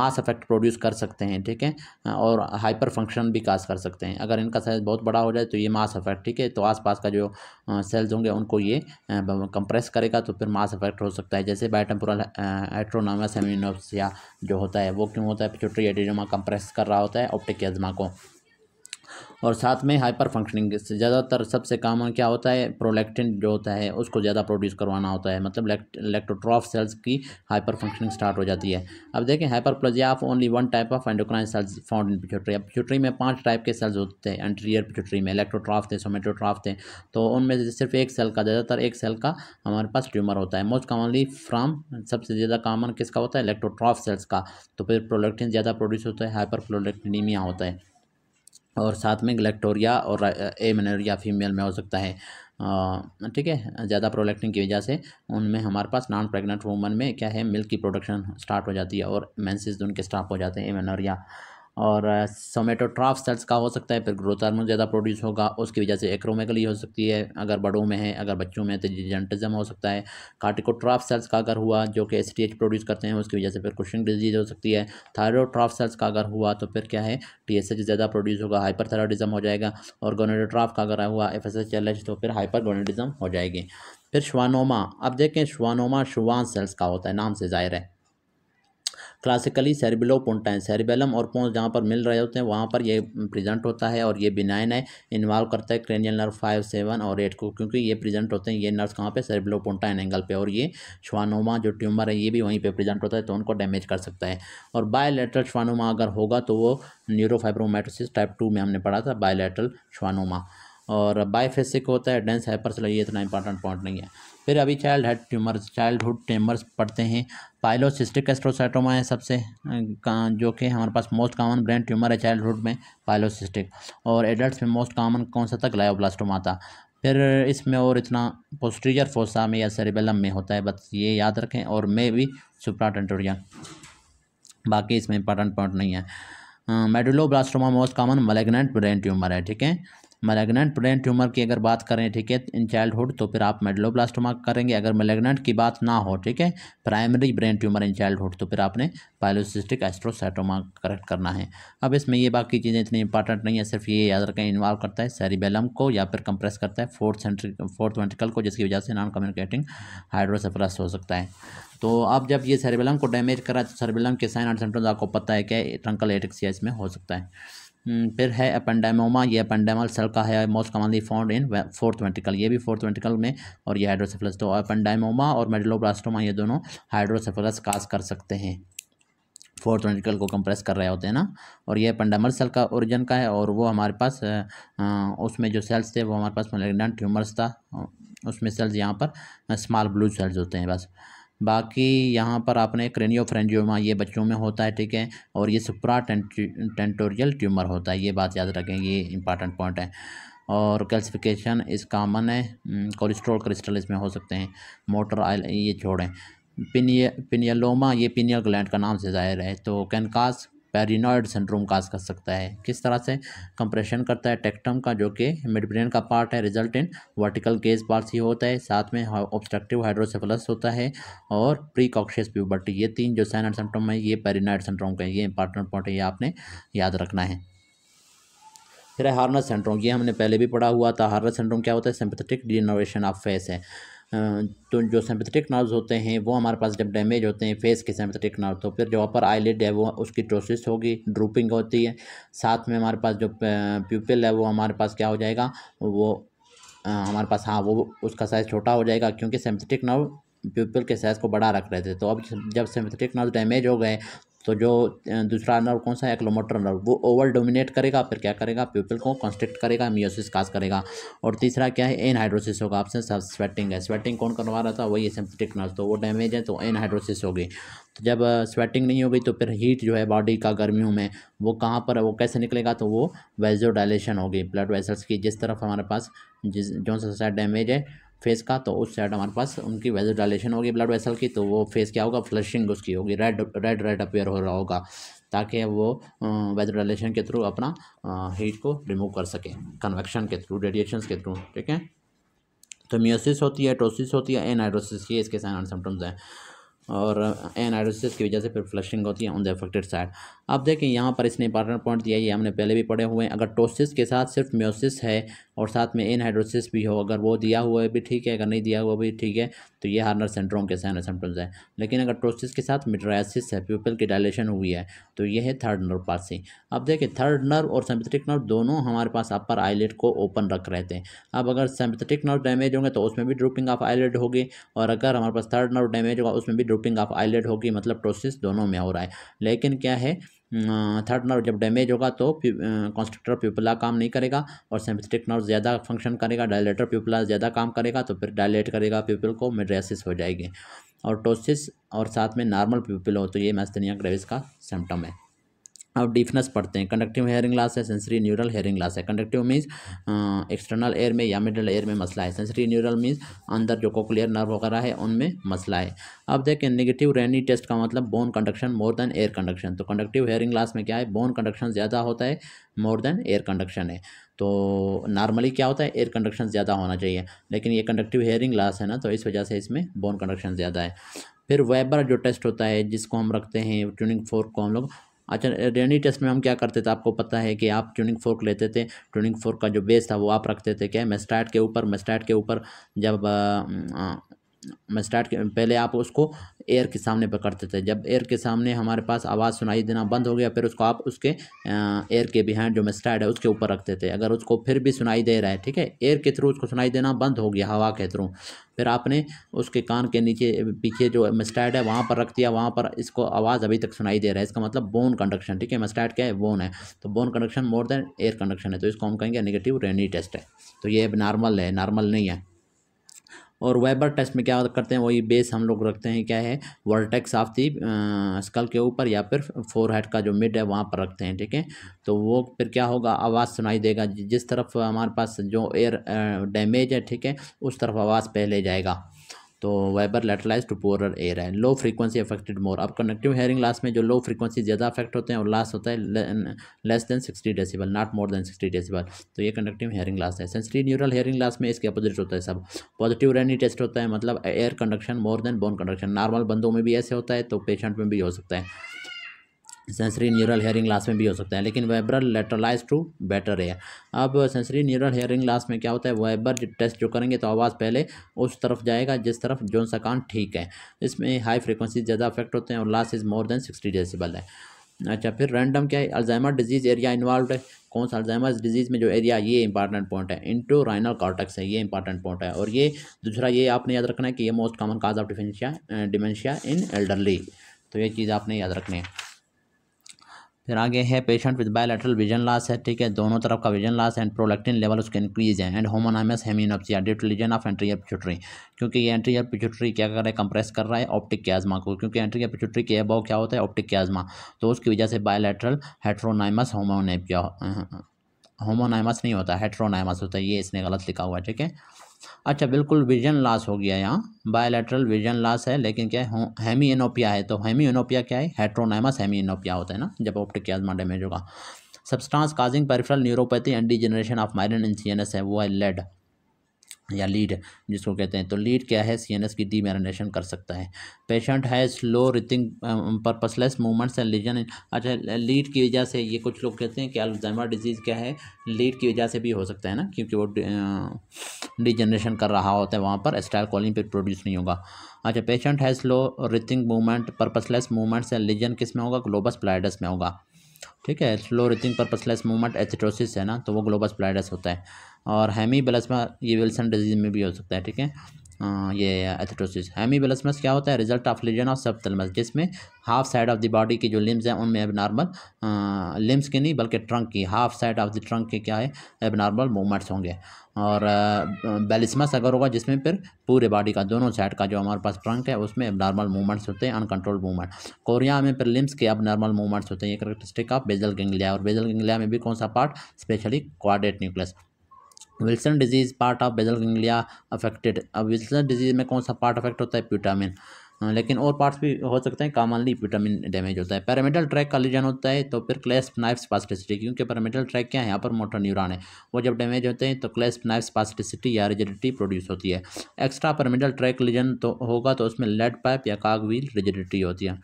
मास अफेक्ट प्रोड्यूस कर सकते हैं ठीक है और हाइपर फंक्शन भी काज कर सकते हैं अगर इनका साइज बहुत बड़ा हो जाए तो ये मास अफेक्ट ठीक है तो आसपास का जो सेल्स होंगे उनको ये कंप्रेस करेगा तो फिर मास अफेक्ट हो सकता है जैसे बायोटेम्पोरल एट्रोनोमस एमिनोसिया जो होता है वो क्यों होता है पिचुट्री एडिनोमा कंप्रेस कर रहा होता है ऑप्टिक एजमा को और साथ में हाइपर फंक्शनिंग ज़्यादातर सबसे कॉमन क्या होता है प्रोलेक्टिन जो होता है उसको ज़्यादा प्रोड्यूस करवाना होता है मतलब इलेक्ट्रोट्रॉफ सेल्स की हाइपर फंक्शनिंग स्टार्ट हो जाती है अब देखें hyperplasia of only one type of endocrine cells found in pituitary अब पिचोट्री में पाँच टाइप के सेल्स होते हैं एंट्रियर पिचोट्री में इलेक्ट्रोट्राफ थे सोमेटोट्राफ थे तो उनमें सिर्फ एक सेल का ज़्यादातर एक सेल का हमारे पास ट्यूमर होता है मोस्ट कॉमनली फ्राम सबसे ज़्यादा कॉमन किसका होता है इलेक्ट्रोट्राफ सेल्स का तो फिर प्रोलेक्टिन ज़्यादा प्रोड्यूस होता है हाइपर प्रोलैक्टिनीमिया होता है और साथ में गलेक्टोरिया और ए मेनोरिया फीमेल में हो सकता है ठीक है ज़्यादा प्रोडक्टिंग की वजह से उनमें हमारे पास नॉन प्रेगनेंट वूमन में क्या है मिल्क की प्रोडक्शन स्टार्ट हो जाती है और मैंसिस उनके स्टाफ हो जाते हैं एमेनोरिया और सोमेटोट्राफ तो सेल्स का हो सकता है फिर ग्रोथ हार्मोन ज़्यादा प्रोड्यूस होगा उसकी वजह से एक्रोमेगली हो सकती है अगर बड़ों में है अगर बच्चों में तो जेंटिज्म हो सकता है कार्टिकोट्राफ सेल्स का अगर हुआ जो कि एस प्रोड्यूस करते हैं उसकी वजह से फिर कुशिंग डिजीज़ हो सकती है थायरोट्राफ सेल्स का अगर हुआ तो फिर क्या है टी ज़्यादा प्रोड्यूस होगा हाइपर हो जाएगा और गोनेडोट्राफ का अगर हुआ एफ एस तो फिर हाइपर हो जाएगी फिर श्वानोमा अब देखें श्वानोमा श्वान सेल्स का होता है नाम से ज़ाहिर है क्लासिकली सेरेबिलो है सेरबेलम और पोन्स जहाँ पर मिल रहे होते हैं वहाँ पर ये प्रेजेंट होता है और ये बिनाइन है इन्वॉल्व करता है क्रेनियल नर्व फाइव सेवन और एट को क्योंकि ये प्रेजेंट होते हैं ये नर्व कहाँ पे सेरबिलो पोन्टाइन एंगल पे और ये श्वानोमा जो ट्यूमर है ये भी वहीं पर प्रेजेंट होता है तो उनको डैमेज कर सकता है और बायोलेट्रल श्वानोमा अगर होगा तो वो न्यूरोफाइब्रोमेटोसिस टाइप टू में हमने पढ़ा था बायोलेट्रल श्वानोमा और बायोफेसिक होता है डेंस हाइपर ये इतना इंपॉर्टेंट पॉइंट नहीं है फिर अभी childhood tumours childhood tumours पढ़ते हैं पायलोसिस्टिक एस्ट्रोसाइटोमा है सबसे जो कि हमारे पास मोस्ट कॉमन ब्रेन ट्यूमर है चाइल्डहुड में पायलोसिस्टिक और एडल्ट में मोस्ट कॉमन कौन सा था ग्लायोब्लास्टोमा था फिर इसमें और इतना पोस्टीरियर फोसा में या सेरेबेलम में होता है बस ये याद रखें और मे भी सुप्राटेंटोरियन बाकी इसमें इंपॉर्टेंट पॉइंट नहीं है medulloblastoma most common malignant brain tumour है ठीक है मेलेग्नेंट ब्रेन ट्यूमर की अगर बात करें ठीक है इन चाइल्डहुड तो फिर आप मेडलोब्लास्टोमा करेंगे अगर मेलेग्नेंट की बात ना हो ठीक है primary brain tumour in childhood तो फिर आपने पायलोसिस्टिक एस्ट्रोसाइटोमा करेक्ट करना है अब इसमें ये बाकी चीज़ें इतनी इंपॉर्टेंट नहीं है सिर्फ ये याद रखें इन्वॉल्व करता है सैरीबेलम को या फिर कंप्रेस करता है फोर्थ सेंट्रिक फोर्थ वेंट्रिकल को जिसकी वजह से नॉन कम्युनिकेटिंग हाइड्रोसेफरस हो सकता है तो अब जब ये सेरेबेलम को डैमेज करा तो सेरेबेलम के साइन एंड सिम्टम्स आपको पता है क्या ट्रंकल एटिक्सिया इसमें हो सकता है हम्म, फिर है अपनडामोमा ये अपनडामल सेल का है most commonly found in fourth ventricle ये भी फोर्थ वेंटिकल में और ये हाइड्रोसेफलस तो अपनडामोमा और मेडलोब्लास्टोमा ये दोनों हाइड्रोसेफलस काज कर सकते हैं फोर्थ वेंटिकल को कंप्रेस कर रहे होते हैं ना और ये पेंडामल सेल का ओरिजिन का है और वो हमारे पास उसमें जो सेल्स थे वो हमारे पास मलेगनेंट ट्यूमर्स था उसमें सेल्स यहाँ पर स्मॉल ब्लू सेल्स होते हैं बस बाकी यहाँ पर आपने क्रेनियो फ्रेंजियोमा ये बच्चों में होता है ठीक है और ये सुप्रा टेंटोरियल ट्यूमर होता है ये बात याद रखें ये इंपॉर्टेंट पॉइंट है और कैल्सिफिकेशन इस कामन है कोलेस्ट्रोल क्रिस्टल इसमें हो सकते हैं मोटर आयल ये छोड़ें पिनिय पिनियलोमा ये पिनियल ग्लैंड का नाम से ज़ाहिर है तो कैनकास पेरिनॉइड सिंड्रोम काज कर सकता है किस तरह से कंप्रेशन करता है टेक्टम का जो कि मिड ब्रेन का पार्ट है result in vertical gaze palsy ही होता है साथ में ऑब्स्ट्रक्टिव हाइड्रोसेफलस होता है और प्री कॉक्शियस प्यूबर्टी ये तीन जो साइन एंड सिम्टम है ये पेरिनॉइड सिंड्रोम का ये इंपॉर्टेंट पॉइंट है ये आपने याद रखना है फिर है हार्नस सिंड्रोम ये हमने पहले भी पढ़ा हुआ था हार्नस सिंड्रोम क्या होता है सिंपथेटिक डिनोवेशन ऑफ फेस है तो जो सेम्पथेटिक नर्व्स होते हैं वो हमारे पास जब डैमेज होते हैं फेस के सेम्पथेटिक नर्व तो फिर जो अपर आईलेट है वो उसकी ट्रोसिस होगी ड्रूपिंग होती है साथ में हमारे पास जो प्यूपिल है वो हमारे पास क्या हो जाएगा वो हमारे पास हाँ वो उसका साइज़ छोटा हो जाएगा क्योंकि सेम्पथेटिक नर्व प्यूपल के साइज़ को बड़ा रख रहे थे तो अब जब सेम्पथेटिक नर्व डैमेज हो गए तो जो दूसरा नर्व कौन सा है एक्लोमोटर नर्व वो ओवर डोमिनेट करेगा फिर क्या करेगा प्यूपल को कॉन्स्ट्रिक्ट करेगा मियोसिस काज करेगा और तीसरा क्या है एनहाइड्रोसिस होगा ऑप्शन सब स्वेटिंग है स्वेटिंग कौन करवा रहा था वही एसेम्पटिक नर्व तो वो डैमेज है तो एनहाइड्रोसिस होगी तो जब स्वेटिंग नहीं होगी तो फिर हीट जो है बॉडी का गर्मियों में वो कहाँ पर वो कैसे निकलेगा तो वो वेजो डायलेशन होगी ब्लड वेसल्स की जिस तरफ हमारे पास जिस जो सा डैमेज है फेस का तो उस साइड हमारे पास उनकी वैल्यू डायलेशन होगी ब्लड वेसल की तो वो फेस क्या होगा फ्लशिंग उसकी होगी रेड रेड रेड अपेयर हो रहा होगा ताकि वो वेदर डायलेशन के थ्रू अपना हीट को रिमूव कर सके कन्वेक्शन के थ्रू रेडिएशन के थ्रू ठीक है तो म्योसिस होती है टोसिस होती है एनाइडोसिस की इसके साइन एंड सिम्टम्स हैं और एनाइडोसिस की वजह से फिर फ्लशिंग होती है ऑन द अफेक्टेड साइड अब देखें यहाँ पर इसने इंपॉर्टेंट पॉइंट दिया ये हमने पहले भी पढ़े हुए हैं अगर टोसिस के साथ सिर्फ म्योसिस है और साथ में इनहाइड्रोसिस भी हो अगर वो दिया हुआ भी ठीक है अगर नहीं दिया हुआ भी ठीक है तो ये हार्नर सिंड्रोम के साइन सिम्टम्स है लेकिन अगर टोसिस के साथ मिड्राइसिस है प्यूपल की डायलेशन हुई है तो ये है थर्ड नर्व पासिंग अब देखिए थर्ड नर्व और सेम्पथेटिक नर्व दोनों हमारे पास अपर आईलेट को ओपन रख रहे थे अब अगर सेम्पथेटिक नर्व डैमेज होंगे तो उसमें भी ड्रूपिंग ऑफ आईलेट होगी और अगर हमारे पास थर्ड नर्व डैमेज होगा उसमें भी ड्रूपिंग ऑफ आईलेट होगी मतलब टोसिस दोनों में हो रहा है लेकिन क्या है थर्ड नर्व जब डैमेज होगा तो कॉन्स्ट्रक्टर प्यूपला काम नहीं करेगा और सेम्पथेटिक नर्व ज़्यादा फंक्शन करेगा डायलेटर प्यूपला ज़्यादा काम करेगा तो फिर डायलेट करेगा प्यूपल को मेड्रेसिस हो जाएगी और टोसिस और साथ में नॉर्मल प्यूपल हो तो ये मैस्थनिया ग्रेविस का सिम्टम है अब डिफनेस पढ़ते हैं कंडक्टिव हेयरिंग लॉस है सेंसरी न्यूरल हेयरिंग लॉस है कंडक्टिव मीन्स एक्सटर्नल एयर में या मिडल एयर में मसला है सेंसरी न्यूरल मीन्स अंदर जो कोकुलर नर्व वगैरह है उनमें मसला है अब देखें निगेटिव रेनी टेस्ट का मतलब bone conduction more than air conduction तो कंडक्टिव हेयरिंग लॉस में क्या है बोन कंडक्शन ज़्यादा होता है मोर देन एयर कंडक्शन है तो नॉर्मली क्या होता है एयर कंडक्शन ज़्यादा होना चाहिए लेकिन ये कंडक्टिव हेयरिंग लॉस है ना तो इस वजह से इसमें बोन कंडक्शन ज़्यादा है फिर वेबर जो टेस्ट होता है जिसको हम रखते हैं ट्यूनिंग फोर्क को हम लोग अच्छा रेनी टेस्ट में हम क्या करते थे आपको पता है कि आप ट्यूनिंग फोर्क लेते थे ट्यूनिंग फोर्क का जो बेस था वो आप रखते थे क्या मैस्टाइट के ऊपर मेस्टाइट के ऊपर जब आ, आ, स्टार्ट पहले आप उसको एयर के सामने पकड़ते थे जब एयर के सामने हमारे पास आवाज़ सुनाई देना बंद हो गया फिर उसको आप उसके एयर के बिहाइंड जो स्टार्ट है उसके ऊपर रखते थे अगर उसको फिर भी सुनाई दे रहा है ठीक है एयर के थ्रू उसको सुनाई देना बंद हो गया हवा के थ्रू फिर आपने उसके कान के नीचे पीछे जो मस्टार्ड है वहाँ पर रख दिया वहाँ पर इसको आवाज़ अभी तक सुनाई दे रहा है इसका मतलब बोन कंडक्शन ठीक है मस्टार्ड क्या है बोन है तो bone conduction more than air conduction है तो इसको हम कहेंगे नेगेटिव रेनी टेस्ट है तो ये नॉर्मल है नॉर्मल नहीं है और वेबर टेस्ट में क्या करते हैं वही बेस हम लोग रखते हैं क्या है वर्टेक्स ऑफ दी स्कल के ऊपर या फिर फोर हेड का जो मिड है वहाँ पर रखते हैं ठीक है तो वो फिर क्या होगा आवाज़ सुनाई देगा जिस तरफ हमारे पास जो एयर डैमेज है ठीक है उस तरफ आवाज़ पहले जाएगा तो Weber lateralize to poorer ear है लो फ्रीक्वेंसी अफेक्टेड मोर अब कनेक्टिव हेयरिंग लास्ट में जो लो फ्रीक्वेंसी ज़्यादा अफेक्ट होते हैं और लास्ट होता है less than sixty decibel not more than sixty decibel तो ये कनेक्टिव हेयरिंग लास्ट है सेंसिटी न्यूरल हेयरिंग लास्ट में इसके अपोजिट होता है सब पॉजिटिव रैनी टेस्ट होता है मतलब air conduction more than bone conduction normal बंदों में भी ऐसे होता है तो पेशेंट में भी हो सकता है सेंसरी न्यूरल हेयरिंग लास्ट में भी हो सकता है लेकिन वेबरल लेटरलाइज टू बेटर है अब सेंसरी न्यूरल हेयरिंग लास्ट में क्या होता है वेबर टेस्ट जो करेंगे तो आवाज़ पहले उस तरफ जाएगा जिस तरफ जोन सा कान ठीक है इसमें हाई फ्रिक्वेंसी ज़्यादा अफेक्ट होते हैं और last is more than sixty decibel है अच्छा फिर रैंडम क्या है अल्जाइमर डिजीज़ एरिया इन्वॉल्व है कौन सा अल्जाइमर डिजीज़ में जो एरिया ये इंपॉर्टेंट पॉइंट है इंटो राइनल कॉर्टेक्स है ये इंपॉर्टेंट पॉइंट है और ये दूसरा ये आपने याद रखना है कि ये most common cause of dementia dementia in elderly तो ये चीज़ आपने याद रखनी है फिर आगे है patient with bilateral vision loss है ठीक है दोनों तरफ का vision loss and prolactin level उसके इंक्रीज है and homonymous hemianopia due to lesion of anterior pituitary क्योंकि ये एंट्री ऑफ पिचुटरी क्या कर रहा है कंप्रेस कर रहा है ऑप्टिक क्याजमा को क्योंकि ऑफ पिचुटरी के अबाव क्या होता है ऑप्टिक क्याजमा तो उसकी वजह से बायोलेट्रल हेट्रोनाइमस होमोनेपिया होमोनाइमस नहीं होता हेट्रोनाइमस होता है ये इसने गलत लिखा हुआ है ठीक है अच्छा बिल्कुल विजन लॉस हो गया यहाँ बायोलेट्रल विजन लॉस है लेकिन क्या है हेमी एनोपिया है तो हेमी एनोपिया क्या है हेट्रोनाइमस हेमी एनोपिया होता है ना जब ऑप्टिक प्लाज्मा डैमेज होगा substance causing peripheral neuropathy and degeneration of myelin in C है वो है लेड या लीड जिसको कहते हैं तो लीड क्या है सीएनएस की डीमेरिनेशन कर सकता है पेशेंट है slow writhing purposeless movements and lesion अच्छा लीड की वजह से ये कुछ लोग कहते हैं कि अल्जाइमर डिजीज़ क्या है लीड की वजह से भी हो सकता है ना क्योंकि वो डिजनरेशन कर रहा होता है वहाँ पर स्टाइल कॉलिंग पर प्रोड्यूस नहीं होगा अच्छा पेशेंट है slow writhing movement purposeless movements and lesion किस में होगा ग्लोबस प्लाइडस में होगा ठीक है slow writhing purposeless movement athetosis है ना तो वो ग्लोबस प्लाइडस होता है और हैमी बलसमा ये विल्सन डिजीज़ में भी हो सकता है ठीक है ये एथेटोसिस हैमी बलसमस क्या होता है result of लिजन of subthalamus जिसमें half side of the body की जो लिम्स हैं उनमें एबनॉर्मल लिम्स की नहीं बल्कि ट्रंक की half side of the trunk के क्या है नॉर्मल मूवमेंट्स होंगे और बेलिसमस अगर होगा जिसमें फिर पूरे बॉडी का दोनों साइड का जो हमारे पास ट्रंक है उसमें अब नॉर्मल मूवमेंट्स होते हैं अनकंट्रोल मूवमेंट कोरिया में फिर लिम्स के अब नॉर्मल मूवमेंट्स होते हैं ये करेक्टरिस्टिक ऑफ बेजल गंगलिया और बेजल गंगलिया में भी कौन सा part specially caudate nucleus Wilson disease part of basal ganglia affected अब विल्सन डिजीज़ में कौन सा पार्ट अफेक्ट होता है प्यूटामिन हाँ, लेकिन और पार्ट्स भी हो सकते हैं कामनली विटामिन डैमेज होता है पैरामिटल ट्रैक का लीजन होता है तो फिर क्लेस्प नाइफ्स पास्टिसिटी क्योंकि पैरामिटल ट्रैक क्या है यहाँ पर मोटर न्यूरॉन है वो जब डैमेज होते हैं तो क्लेस्प नाइफ्स पास्टिसिटी या रिजिडिटी प्रोड्यूस होती है एक्स्ट्रा पैरामिटल ट्रैक लीजन तो होगा तो उसमें लेड पाइप या काग व्हील रिजिडिटी होती है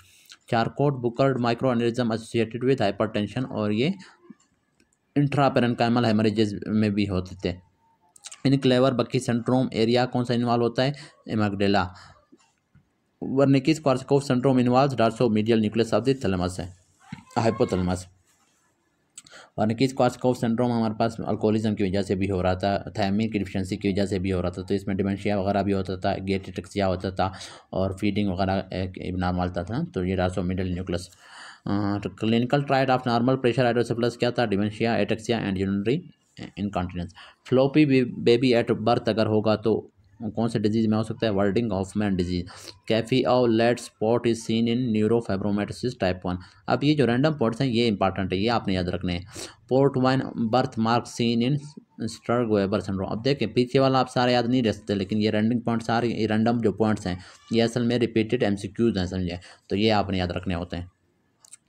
Charcot Bouchard micro aneurysm associated with hyper और ये कैमल हेमरेजेज में भी होते थे इन क्लेवर बक्की सेंट्रोम एरिया कौन सा इन्वॉल्व होता है amygdala Wernicke's Korsakoff syndrome involve dorso medial nucleus of the thalamus है हाइपोथलमस वर्निकिस क्वार्सकोव सेंड्रोम हमारे पास अल्कोहलिज्म की वजह से भी हो रहा था थायमिन की डिफिशेंसी की वजह से भी हो रहा था तो इसमें डिमेंशिया वगैरह भी होता था गेट गेटिटक्सिया होता था और फीडिंग वगैरह नॉर्मल था, था तो ये dorso medial nucleus clinical triad of normal pressure hydrocephalus क्या था dementia ataxia and urinary incontinence floppy baby at birth अगर होगा तो कौन से डिजीज़ में हो सकता है wording man disease cafe au lait spot is seen in fibromatosis type one अब ये जो रैंडम पॉइंट्स हैं ये इंपॉर्टेंट है ये आपने याद रखने हैं port wine birth mark seen in Sturge Weber syndrome अब देखें पीछे वाला आप सारे याद नहीं रह सकते लेकिन ये रैंडम पॉइंट्स सारे रैंडम जो पॉइंट्स हैं ये असल में रिपीटेड एम हैं समझे तो ये आपने याद रखने होते हैं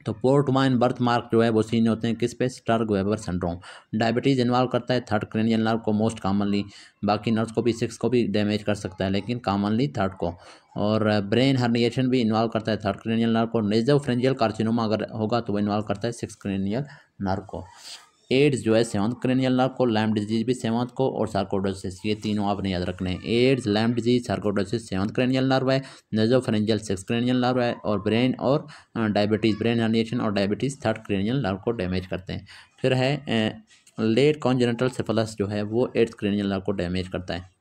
तो पोर्ट वाइन बर्थ मार्क जो है वो सीन होते हैं किस पे Sturge Weber syndrome diabetes involve करता है थर्ड क्रेनियल नर्व को मोस्ट कॉमनली बाकी नर्व्स को भी सिक्स को भी डैमेज कर सकता है लेकिन कॉमनली थर्ड को और ब्रेन हर्निएशन भी इन्वॉल्व करता है थर्ड क्रेनियल नर्व को नेजो फ्रेंजियल कार्सिनोमा अगर होगा तो वो इन्वॉल्व करता है सिक्स क्रेनियल नर्व को एड्स जो है सेवंथ क्रेनियल नर्व को लैम डिजीज भी सेवंथ को और सार्कोडोसिस ये तीनों आपने याद रखने हैं AIDS Lyme disease sarcoidosis seventh cranial nerve है नजोफरेंजल सिक्स क्रेनियल नर्व है और ब्रेन और डायबिटीज़ ब्रेन रेडिएशन और डायबिटीज़ थर्ड क्रेनियल नर्व को डैमेज करते हैं फिर है लेट कॉन्जेनेटल सेफलस जो है वो एड्स क्रेनियल नर्व को डैमेज करता है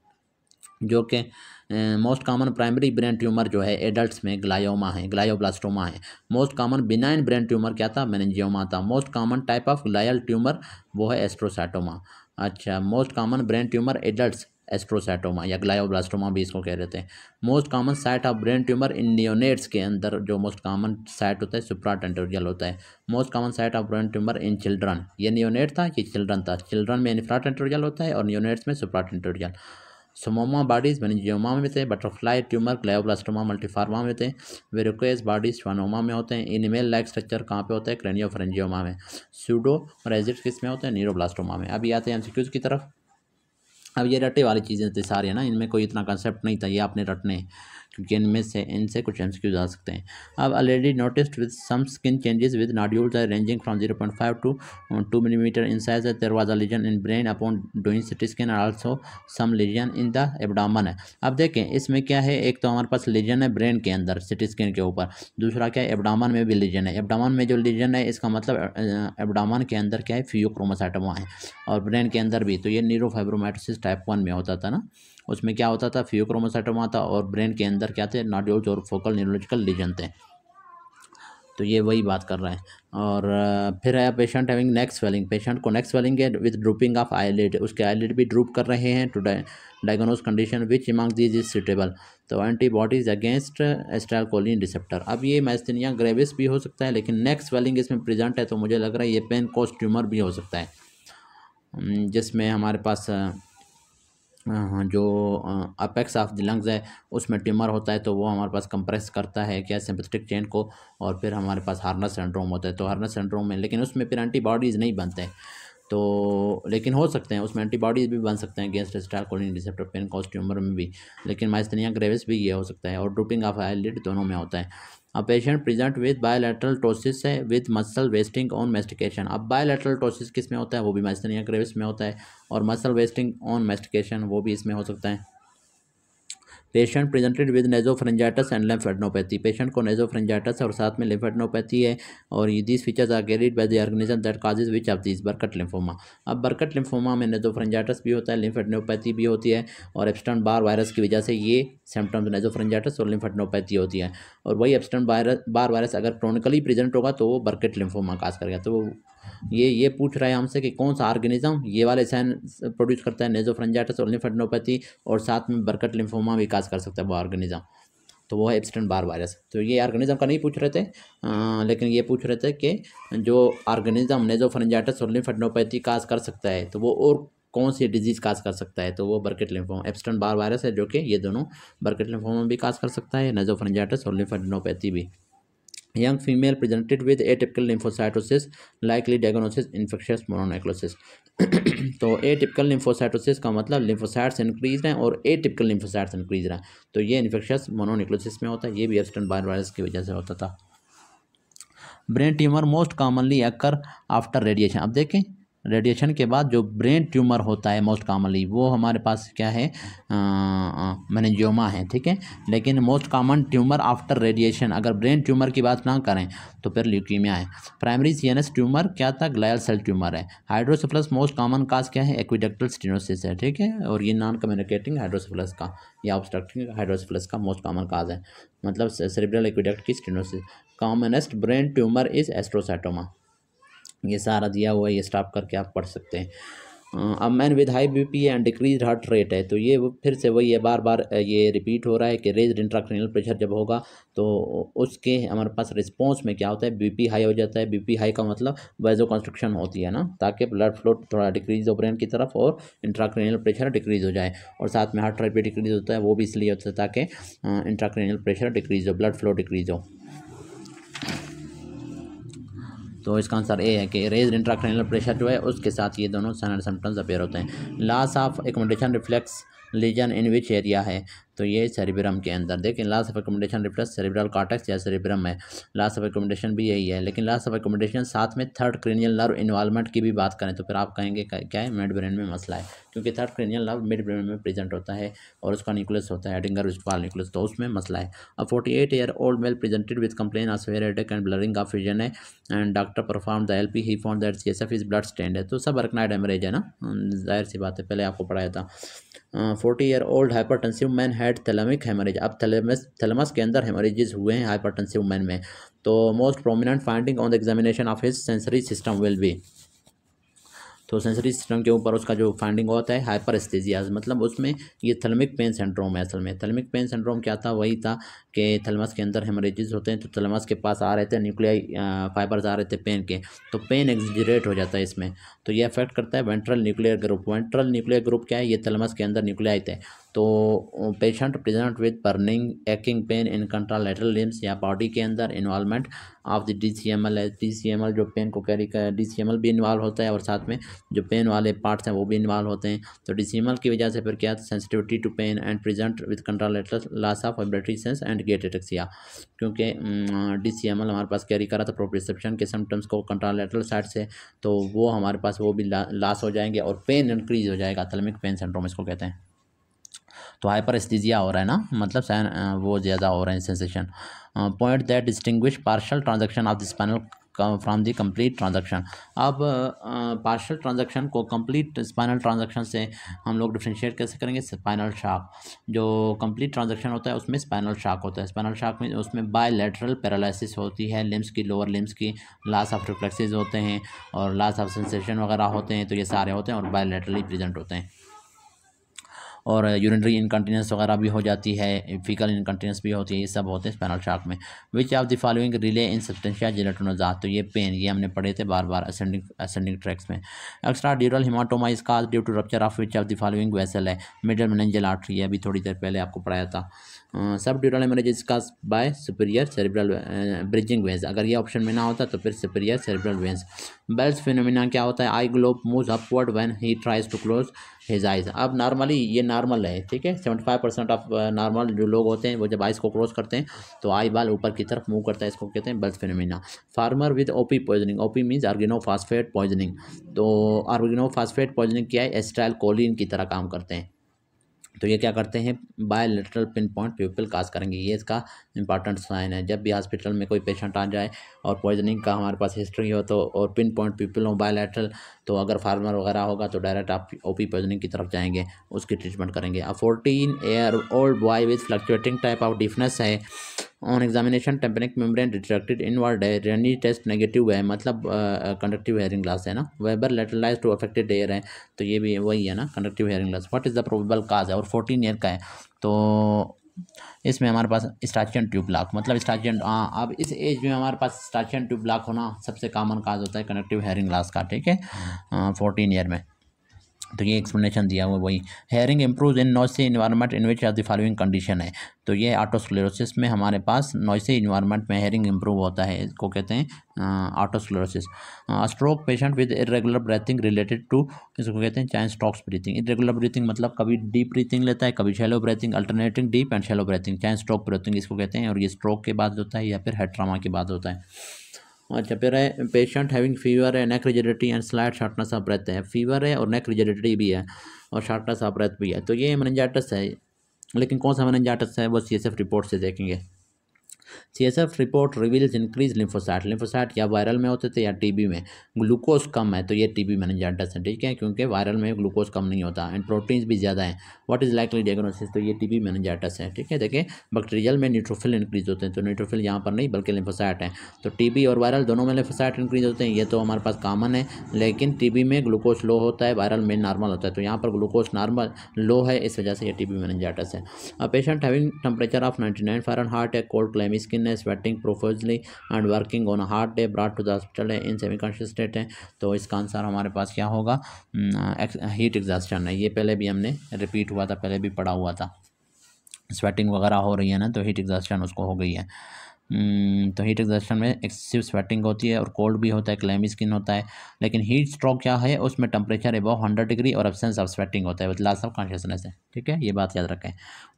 जो कि most common primary brain tumour जो है एडल्ट्स में ग्लायोमा है ग्लायोब्लास्टोमा है most common benign brain tumour क्या था मैनजियोमा था most common type of glial tumour वो है एस्ट्रोसाइटोमा अच्छा most common brain tumour adults astrocytoma या ग्लायोब्लास्टोमा भी इसको कह देते हैं most common site of brain tumour in neonates के अंदर जो मोस्ट कॉमन साइट होता है सुप्राटेंटोरियल होता है most common site of brain tumour in children ये नियोनेट था कि चिल्ड्रन था चिल्ड्रन में इन्फ्राटेंटोरियल होता है और नियोनेट्स में सुप्राटेंटोरियल सोमोमा बॉडीज जियोमा में होते हैं बटरफ्लाई ट्यूमर क्लेयोब्लास्टोमा मल्टीफार्मा में होते हैं वेरिकोस बॉडीज श्वानोमा में होते हैं इनमेल लाइक स्ट्रक्चर कहाँ पे होता है फ्रेंजियोमा में सूडो और किस में होते हैं नीरोब्लास्टोमा में अभी आते हैं एमसीक्यूज की तरफ अब ये रटे वाली चीज़ें थी तो सारी है ना इनमें कोई इतना कंसेप्ट नहीं था ये आपने रटने क्योंकि इनमें से इनसे कुछ एम आ सकते हैं अब already noticed with some skin changes with nodules ranging from zero point five to two millimetre in size है दरवाजा lesion in brain upon doing CT scan और also some lesion in the abdomen है अब देखें इसमें क्या है एक तो हमारे पास लीजन है ब्रेन के अंदर सिटी स्कैन के ऊपर दूसरा क्या है एबडामन में भी लीजन है एबडामन में जो लीजन है इसका मतलब एबडामन के अंदर क्या है फ्यूक्रोमोसाइटमा है और ब्रेन के अंदर भी तो ये न्यूरोफाइब्रोमाइटोसिस टाइप वन में होता था ना उसमें क्या होता था फ्यूक्रोमोसाइटम आता और ब्रेन के अंदर क्या थे नॉड्यूल्स और फोकल न्यूरोलॉजिकल लीजन थे तो ये वही बात कर रहा है और फिर आया patient having neck swelling patient को नेक स्वेलिंग है विद ड्रूपिंग ऑफ आईलिड उसके आईलिड भी ड्रूप कर रहे हैं to diagnose condition which among these is suitable तो एंटीबॉडीज अगेंस्ट एस्ट्राकोलिन रिसेप्टर अब ये मैस्थनिया ग्रेविस भी हो सकता है लेकिन नेक स्वेलिंग इसमें प्रेजेंट है तो मुझे लग रहा है ये पेन कोस्ट ट्यूमर भी हो सकता है जिसमें हमारे पास हाँ, जो अपेक्स ऑफ द लंग्स है उसमें ट्यूमर होता है तो वो हमारे पास कंप्रेस करता है क्या सिम्पस्टिक चेन को और फिर हमारे पास हार्नस सिंड्रोम होता है तो हार्नस सिंड्रोम में लेकिन उसमें फिर एंटीबॉडीज़ नहीं बनते हैं तो लेकिन हो सकते हैं उसमें एंटीबॉडीज़ भी बन सकते हैं against acetylcholine receptor Pancoast tumour में भी लेकिन माइस्तनिया ग्रेविस भी ये हो सकता है और ड्रूपिंग ऑफ आईलिड दोनों में होता है a patient present with bilateral ptosis है with muscle wasting on mastication अब बायोलेट्रल टोसिस किस में होता है वो भी मैस्टनिया ग्रेविस में होता है और मसल वेस्टिंग ऑन मेस्टिकेशन वो भी इसमें हो सकता है patient presented with nasopharyngitis and lymphadenopathy patient को नेजोफ्रेंजाइटस और साथ में लेम्फेडनोपैथी है और this features are carried by the organism that causes which of this Burkitt lymphoma अब बर्कट लिम्फोमा में नेजोफ्रेंजाइटस भी होता है लिम्फेडनोपैथी भी होती है और एब्स्टन बार वायरस की वजह से ये सिम्टम्स नेजोफ्रेंजाइटस और लिम्फेडनोपैथी होती है और वही वायरस बार वायरस अगर क्रॉनिकली प्रेजेंट होगा तो वो बर्कट लिम्फोमा काज करेगा तो ये ये पूछ रहा है हमसे कि कौन सा ऑर्गेनिज्म ये वाले सैन प्रोड्यूस करता है नेजोफ्रेंजाइटस और लिम्फेडनोपैथी और साथ में बर्कट लिम्फोमा भी काज पास कर सकता है वो ऑर्गेनिज्म तो वो है एब्सटेंट बार वायरस तो ये ऑर्गेनिज्म का नहीं पूछ रहे थे आ, लेकिन ये पूछ रहे थे कि जो ऑर्गेनिज्म ने जो नेजोफरेंजाइटिस और लिम्फेडनोपैथी काज कर सकता है तो वो और कौन सी डिजीज़ काज कर सकता है तो वो बर्केट लिम्फोम एब्सटेंट बार वायरस है जो कि ये दोनों बर्केट लिम्फोम भी काज कर सकता है नेजोफरेंजाइटिस और लिम्फेडनोपैथी भी young female presented with atypical lymphocytosis likely diagnosis infectious mononucleosis तो ए टिपिकल लिम्फोसाइटोसिस का मतलब लिम्फोसाइट्स इंक्रीज हैं और ए टिपिकल लिम्फोसाइट्स इंक्रीज हैं तो ये इन्फेक्शस मोनोनिक्लोसिस में होता है ये भी एक्सटेंट बायर वायरस की वजह से होता था brain tumour most commonly occur after radiation अब देखें रेडिएशन के बाद जो ब्रेन ट्यूमर होता है मोस्ट कामनली वो हमारे पास क्या है मैनेजियोमा है ठीक है लेकिन most common tumour after radiation अगर ब्रेन ट्यूमर की बात ना करें तो फिर ल्यूकीमिया है प्राइमरी सीएनएस ट्यूमर क्या था ग्लायल सेल ट्यूमर है हाइड्रोसफ्लस मोस्ट कॉमन काज क्या है एक्विडक्टल स्टीनोसिस है ठीक है और ये नॉन कम्युनिकेटिंग हाइड्रोसफ्लस का या ऑब्स्ट्रक्टिंग हाइड्रोसफ्लस का मोस्ट कॉमन काज है मतलब सेरिब्रल एक्विडक्ट की stenosis commonest brain tumour is astrocytoma ये सारा दिया हुआ है ये स्टाफ करके आप पढ़ सकते हैं अब man with high B P and decrease heart rate है तो ये फिर से वही है बार बार ये रिपीट हो रहा है कि रेज इंट्राक्रेनल प्रेशर जब होगा तो उसके हमारे पास रिस्पॉन्स में क्या होता है बीपी हाई हो जाता है बीपी हाई का मतलब वेजो कंस्ट्रक्शन होती है ना ताकि ब्लड फ्लो थोड़ा डिक्रीज हो ब्रेन की तरफ और इंट्राक्रेनल प्रेशर डिक्रीज हो जाए और साथ में हार्ट रेट भी डिक्रीज होता है वो भी इसलिए होता है ताकि इंट्राक्रेनल प्रेशर डिक्रीज हो ब्लड फ्लो डिक्रीज हो तो इसका आंसर ए है कि रेज इंट्राक्रैनियल प्रेशर जो है उसके साथ ये दोनों साइन सिम्टम्स अपेयर होते हैं loss of accommodation reflex lesion in which area है तो ये सेरिब्रम के अंदर देखिए loss of accommodation reflex cerebral cortex या सेरिब्रम है लास्ट ऑफ एकोमोडेशन भी यही है लेकिन लास्ट ऑफ एकोमोडेशन साथ में थर्ड क्रेनियल नर्व इन्वॉल्वमेंट की भी बात करें तो फिर आप कहेंगे क्या है मिड ब्रेन में मसला है क्योंकि third cranial nerve mid brain में प्रेजेंट होता है और उसका न्यूक्लियस होता है एडिंगर विस्पाल न्यूक्लियस तो उसमें मसला है अब forty eight year old male presented with complain of hair headache and blurring of vision है and doctor perform the L P he found that C S F is blood stained है तो सब अर्कनाइड haemorrhage है ना hmm, जाहिर सी बात है पहले आपको पढ़ाया था forty year old hypertensive man had thalamic haemorrhage अब थैलेमस थैलेमस के अंदर हेमरेजेस हुए हैं हाइपरटेंसिव मैन में तो most prominent finding on the examination of his sensory system will be तो सेंसरी सिस्टम के ऊपर उसका जो फाइंडिंग होता है हाइपर एस्थेजियाज मतलब उसमें ये थेलमिक पेन सिंड्रोम है असल में थेलमिक पेन सिंड्रोम क्या था वही था के थलमस के अंदर हेमरेजिज होते हैं तो थलमस के पास आ रहे थे न्यूक्लियाई फाइबर्स आ रहे थे पेन के तो पेन एग्जिजरेट हो जाता है इसमें तो ये अफेक्ट करता है ventral nuclear group ventral nuclear group क्या है ये थलमस के अंदर न्यूक्लियाई थे तो patient present with burning aching pain in contra lateral limbs या बॉडी के अंदर involvement of the D C M L है डी सी एम एल जो पेन को कैरी कर डी सी एम एल भी इन्वॉल्व होता है और साथ में जो पेन वाले पार्ट्स हैं वो भी इन्वॉल्व होते हैं तो डी सी एम एल की वजह से फिर क्या sensitivity to pain and present with contra lateral loss of vibratory sense and gait ataxia क्योंकि डी सी एम एल हमारे पास कैरी करा था प्रोप्रिसेप्शन के सिम्टम्स को लेटरल साइड से तो वो हमारे पास वो भी ला, लास हो जाएंगे और पेन इंक्रीज हो जाएगा थलमिक पेन सेंड्रोम इसको कहते हैं तो हाइपर एस्थीजिया हो रहा है ना मतलब सैन वो ज़्यादा हो रहा है sensation point that distinguish partial transection of the spinal from the complete transection अब पार्शल ट्रांजैक्शन को कंप्लीट स्पाइनल ट्रांजैक्शन से हम लोग डिफ्रेंशिएट कैसे करेंगे स्पाइनल शार्क जो कंप्लीट ट्रांजैक्शन होता है उसमें स्पाइनल शार्क होता है स्पाइनल शार्क में उसमें बायलेटरल पैरालिसिस होती है लिम्स की लोअर लिम्स की लॉस ऑफ रिफ्लेक्सेज होते हैं और लॉस ऑफ सेंसेशन वगैरह होते हैं तो ये सारे होते हैं और बायोलेटरली प्रेजेंट होते हैं और यूरिनरी इनकन्टीनेंस वगैरह भी हो जाती है फिकल इनकन्टीनेंस भी होती है ये सब होते हैं स्पेनल शार्क में which of the following relay in substantia gelatinosa तो ये पेन ये हमने पढ़े थे बार बार असेंडिंग असेंडिंग ट्रैक्स में extra ड्यूरल haematoma is cause due to rupture of which of the following vessel है मिडल मेनेंजल आर्टरी है अभी थोड़ी देर पहले आपको पढ़ाया था subdural haemorrhage is by superior cerebral bridging veins अगर ये ऑप्शन में ना होता तो फिर superior cerebral veins Bell's phenomena क्या होता है eye globe move upward when he tries to close his eyes अब नॉर्मली ये नॉर्मल है ठीक है seventy five percent of normal जो लोग होते हैं वो जब आइज को क्रॉस करते हैं तो आई बाल ऊपर की तरफ मूव करता है इसको कहते हैं Bell's phenomena farmer with OP poisoning OP means phosphate poisoning तो आर्गिनो फास्फेट पॉइजनिंग क्या है एस्ट्राइल कोलिन की तरह काम करते हैं तो ये क्या करते हैं बायोलेटरल पिन पॉइंट प्यूपिल कास करेंगे ये इसका इंपॉर्टेंट साइन है जब भी हॉस्पिटल में कोई पेशेंट आ जाए और पॉइजनिंग का हमारे पास हिस्ट्री हो तो और पिन पॉइंट प्यूपिल हो बायोलेटरल तो अगर फार्मर वगैरह होगा तो डायरेक्ट आप ओ पी पोजनिंग की तरफ जाएंगे उसकी ट्रीटमेंट करेंगे अब fourteen year old boy with fluctuating type of deafness है on examination tympanic membrane inward है रेनी टेस्ट नेगेटिव है मतलब कंडक्टिव हेयरिंग ग्लास है ना Weber lateralize to affected ear है तो ये भी वही है ना conductive hearing loss what is the probable cause है और फोर्टीन ईयर का है तो इसमें हमारे पास स्टार्चियन ट्यूब ब्लॉक मतलब स्टार्चियन हाँ, अब इस एज में हमारे पास स्टार्चियन ट्यूब ब्लॉक होना सबसे कॉमन काज होता है कनेक्टिव हेयरिंग लॉस का ठीक है फोर्टीन हाँ। ईयर हाँ, में तो ये एक्सप्लेनेशन दिया हुआ वही hearing improve in noise environment in which are the following condition है तो ये आटोस्क्लेरोसिस में हमारे पास नॉइस इन्वायरमेंट में हेयरिंग इम्प्रूव होता है इसको कहते हैं otosclerosis stroke patient with irregular breathing related to इसको कहते हैं Cheyne Stokes breathing irregular breathing मतलब कभी डीप ब्रीथिंग लेता है कभी shallow breathing alternating deep and shallow breathing Cheyne stroke breathing इसको कहते हैं और ये स्ट्रोक के बाद होता है या फिर हेड ट्रामा के बाद होता है अच्छा फिर है पेशेंट हैविंग फीवर है neck rigidity and slight shortness of breath है फीवर है और नेक रिजिडिटी भी है और शार्टनेस ऑफ ब्रेथ भी है तो ये मनजाटस है लेकिन कौन सा मनजाटस है वो सी रिपोर्ट से देखेंगे C S F report reveals increase lymphocyte lymphocyte या वायरल में होते थे या टीबी में ग्लूकोज कम है तो ये टीबी मेनेजाइटिस है ठीक है क्योंकि वायरल में ग्लूकोज कम नहीं होता एंड प्रोटीन्स भी ज़्यादा है व्हाट इज़ लाइकली डायग्नोसिस तो ये टीबी मेनेजाइटिस है ठीक है देखिए बैक्टीरियल में न्यूट्रोफिल इंक्रीज होते हैं तो न्यूट्रोफिल यहाँ पर नहीं बल्कि लिम्फोसाइट है तो बी और वायरल दोनों में लिम्फोसाइट इंक्रीज होते हैं ये तो हमारे पास कामन है लेकिन बी में ग्लूकोज लो होता है वायरल में नॉर्मल होता है तो यहाँ पर ग्लूकोज नॉर्मल लो है इस वजह से ये टीबी मेनेजाइटिस है a patient having temperature of ninety nine Fahrenheit है cold clammy semi skin sweating profusely and working on a hard day brought to the hospital in semi conscious state है तो इसका answer हमारे पास क्या होगा heat एग्जास्टन है ये पहले भी हमने रिपीट हुआ था पहले भी पढ़ा हुआ था स्वेटिंग वगैरह हो रही है ना तो हीट एग्जास्टन उसको हो गई है हम्म, तो हीट एग्जॉस्टन में एक्सेसिव स्वेटिंग होती है और कोल्ड भी होता है क्लेमी स्किन होता है लेकिन हीट स्ट्रोक क्या है उसमें टेम्परेचर एबव हंड्रेड डिग्री और एबसेंस ऑफ स्वेटिंग होता है विद लॉस ऑफ कॉन्शियसनेस है ठीक है ये बात याद रखें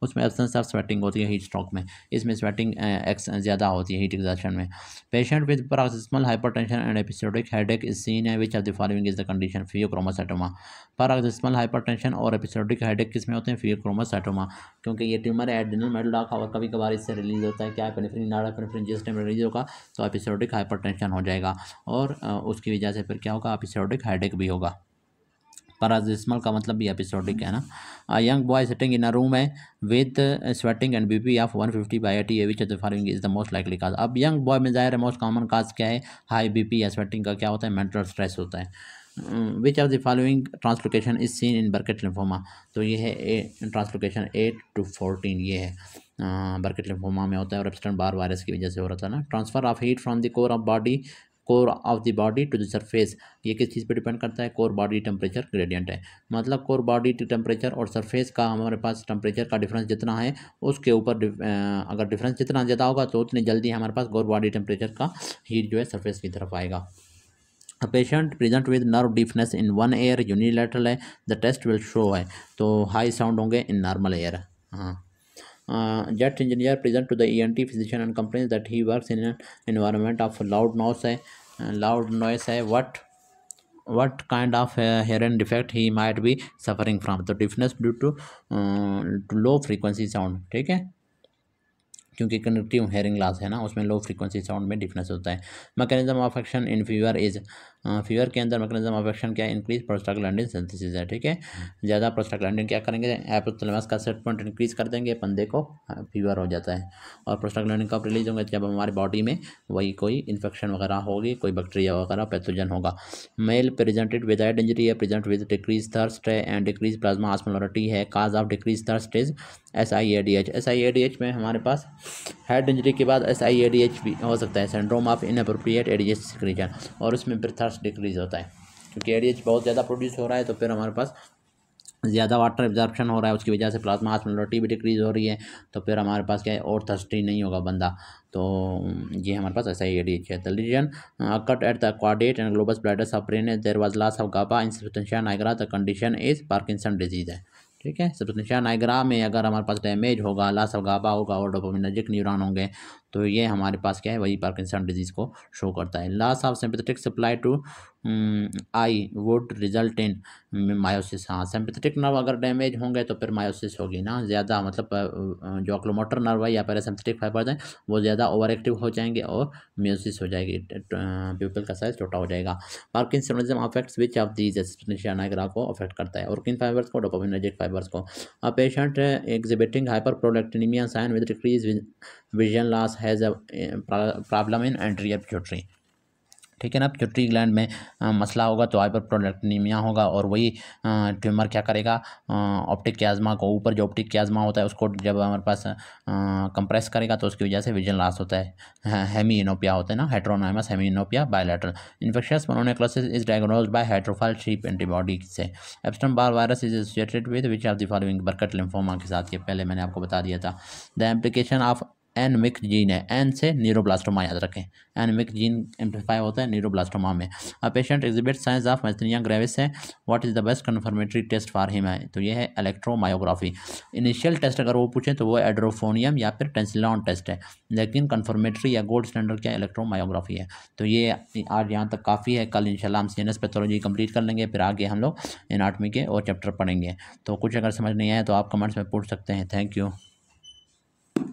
उसमें एबसेंस ऑफ स्वेटिंग होती है हीट स्ट्रोक में इसमें स्वेटिंग एक्स ज़्यादा होती है हीट एग्जॉस्टन में patient with paroxysmal and episodic episodic is seen है which of the following is the condition pheochromocytoma paroxysmal hypertension और एपिसोडिक headache किस में होते हैं pheochromocytoma क्योंकि ये ट्यूमर एडिनल मेडल डॉक और कभी कभार इससे रिलीज होता है क्या है डिफ्रेंशिएशन मरीज होगा तो आप इसेरोटिक हाइपरटेंशन हो जाएगा और उसकी वजह से फिर क्या होगा आप इसेरोटिक हाइडेक भी होगा पराजिस्मल का मतलब भी एपिसोडिक है ना a young boy sitting in a room है with sweating and BP of 150 fifty by eighty which of the is the most likely cause of young boy में जाहिर है मोस्ट कॉमन काज क्या है हाई बीपी या sweating का क्या होता है मेंटल स्ट्रेस होता है which are the following translocation is seen in Burkitt lymphoma तो ये है a translocation eight to fourteen ये है बर्केट uh, लिम्फोमा में होता है और एब्सटन बार वायरस की वजह से हो रहा था ना transfer of heat from the core of body core of the body to the surface ये किस चीज़ पे डिपेंड करता है कोर बॉडी टेम्परेचर ग्रेडियंट है मतलब कोर बॉडी टेम्परेचर और सरफेस का हमारे पास टेम्परेचर का डिफरेंस जितना है उसके ऊपर uh, अगर डिफरेंस जितना ज़्यादा होगा तो उतनी जल्दी हमारे पास कोर बॉडी टेम्परेचर का हीट जो है सरफेस की तरफ आएगा A patient present with nerve deafness in one ear unilateral है the test will show है तो high sound होंगे in normal ear हाँ jet engineer present to the E N T physician and company that he work in an environment of loud noise है loud noise है what what kind of hearing defect he might be suffering from the deafness due to low frequency sound ठीक है क्योंकि connective hearing loss है ना उसमें low frequency sound में difference होता है mechanism of action in fever is fever के अंदर मैकेनिज्म ऑफ एक्शन क्या इंक्रीज प्रोस्टाग्लैंडिन सिंथेसिस है ठीक है ज़्यादा प्रोस्टाग्लैंडिन क्या करेंगे एपोथैलेमस का सेट पॉइंट इंक्रीज कर देंगे बंदे को फीवर हो जाता है और प्रोस्टाग्लैंडिन कब रिलीज होंगे जब हमारी बॉडी में वही कोई इन्फेक्शन वगैरह होगी कोई बैक्टीरिया वगैरह पैथोजन होगा मेल प्रेजेंटेड विदाउट इंजरी है प्रेजेंट विद डिक्रीज थर्स्ट है एंड डिक्रीज प्लाज्मा आस्मोलोरिटी है cause of decrease thirst is S I A D H S I A D H में हमारे पास हेड इंजरी के बाद S I A D H भी हो सकता है syndrome of inappropriate appropriate secretion और उसमें पास डिक्रीज़ होता है क्योंकि एडीएच बहुत ज़्यादा प्रोड्यूस हो रहा है तो फिर हमारे पास ज़्यादा वाटर एब्जॉर्प्शन हो रहा है उसकी वजह से प्लाज्मा आसमोलिटी भी डिक्रीज़ हो रही है तो फिर हमारे पास क्या है और थर्स्टी नहीं होगा बंदा तो ये हमारे पास ऐसा ही एडीएच है the cut at the caudate and globus bladder सप्रेन there was loss of GABA in substantia the condition is Parkinson disease है ठीक है सबसे निशान डायग्राम में अगर हमारे पास डैमेज होगा लास ऑफ गाबा होगा और डोपोमिनर्जिक न्यूरॉन होंगे तो ये हमारे पास क्या है वही पार्किंसन डिजीज़ को शो करता है loss of sympathetic supply to hmm, eye would result in miosis हाँ सेम्पथेटिक नर्व अगर डैमेज होंगे तो फिर मायोसिस होगी ना ज़्यादा मतलब जो अक्लोमोटर नर्व है या सेम्पथेटिक फाइबर्स हैं वो ज़्यादा ओवर एक्टिव हो जाएंगे और म्योसिस हो जाएगी पीपल का साइज छोटा हो जाएगा parkinsonism affects which of these nigra को अफेक्ट करता है और किन फाइबर्स को डोपामिनर्जिक फाइबर्स को a patient exhibiting hyper prolactinemia sign with decrease vision loss has problem in anterior pituitary ठीक है ना पिट्यूटरी ग्लैंड में आ, मसला होगा तो हाइपर प्रोडक्टनीमिया होगा और वही ट्यूमर क्या करेगा ऑप्टिक क्याजमा को ऊपर जो ऑप्टिक क्याजमा होता है उसको जब हमारे पास कंप्रेस करेगा तो उसकी वजह से विजन लॉस होता है हेमी इनोपिया होता है ना heteronymous hemi anopia bilateral infectious mononucleosis is diagnose by heterophile sheep antibody से Epstein Barr virus is associated with which of the following Burkitt lymphoma के साथ ये पहले मैंने आपको बता दिया था the amplification of N myc gene है एन से न्यूरोब्लास्टोमा याद रखें एन मिक्स जीन एम्पलीफाई होता है न्यूरोब्लास्टोमा में अब patient exhibit signs of myasthenia gravis है what is the best confirmatory test for him है तो ये है इलेक्ट्रोमायोग्राफी इनिशियल टेस्ट अगर वो पूछें तो वो एड्रोफोनियम या फिर टेंसिलॉन टेस्ट है लेकिन कन्फर्मेटरी या गोल्ड स्टैंडर्ड क्या इलेक्ट्रोमायोग्राफी है तो ये आज यहाँ तक काफ़ी है कल इनशाला हम C N S pathology complete कर लेंगे फिर आगे हम लोग एनाटमी के और चैप्टर पढ़ेंगे तो कुछ अगर समझ नहीं आए तो आप कमेंट्स में पूछ सकते हैं थैंक यू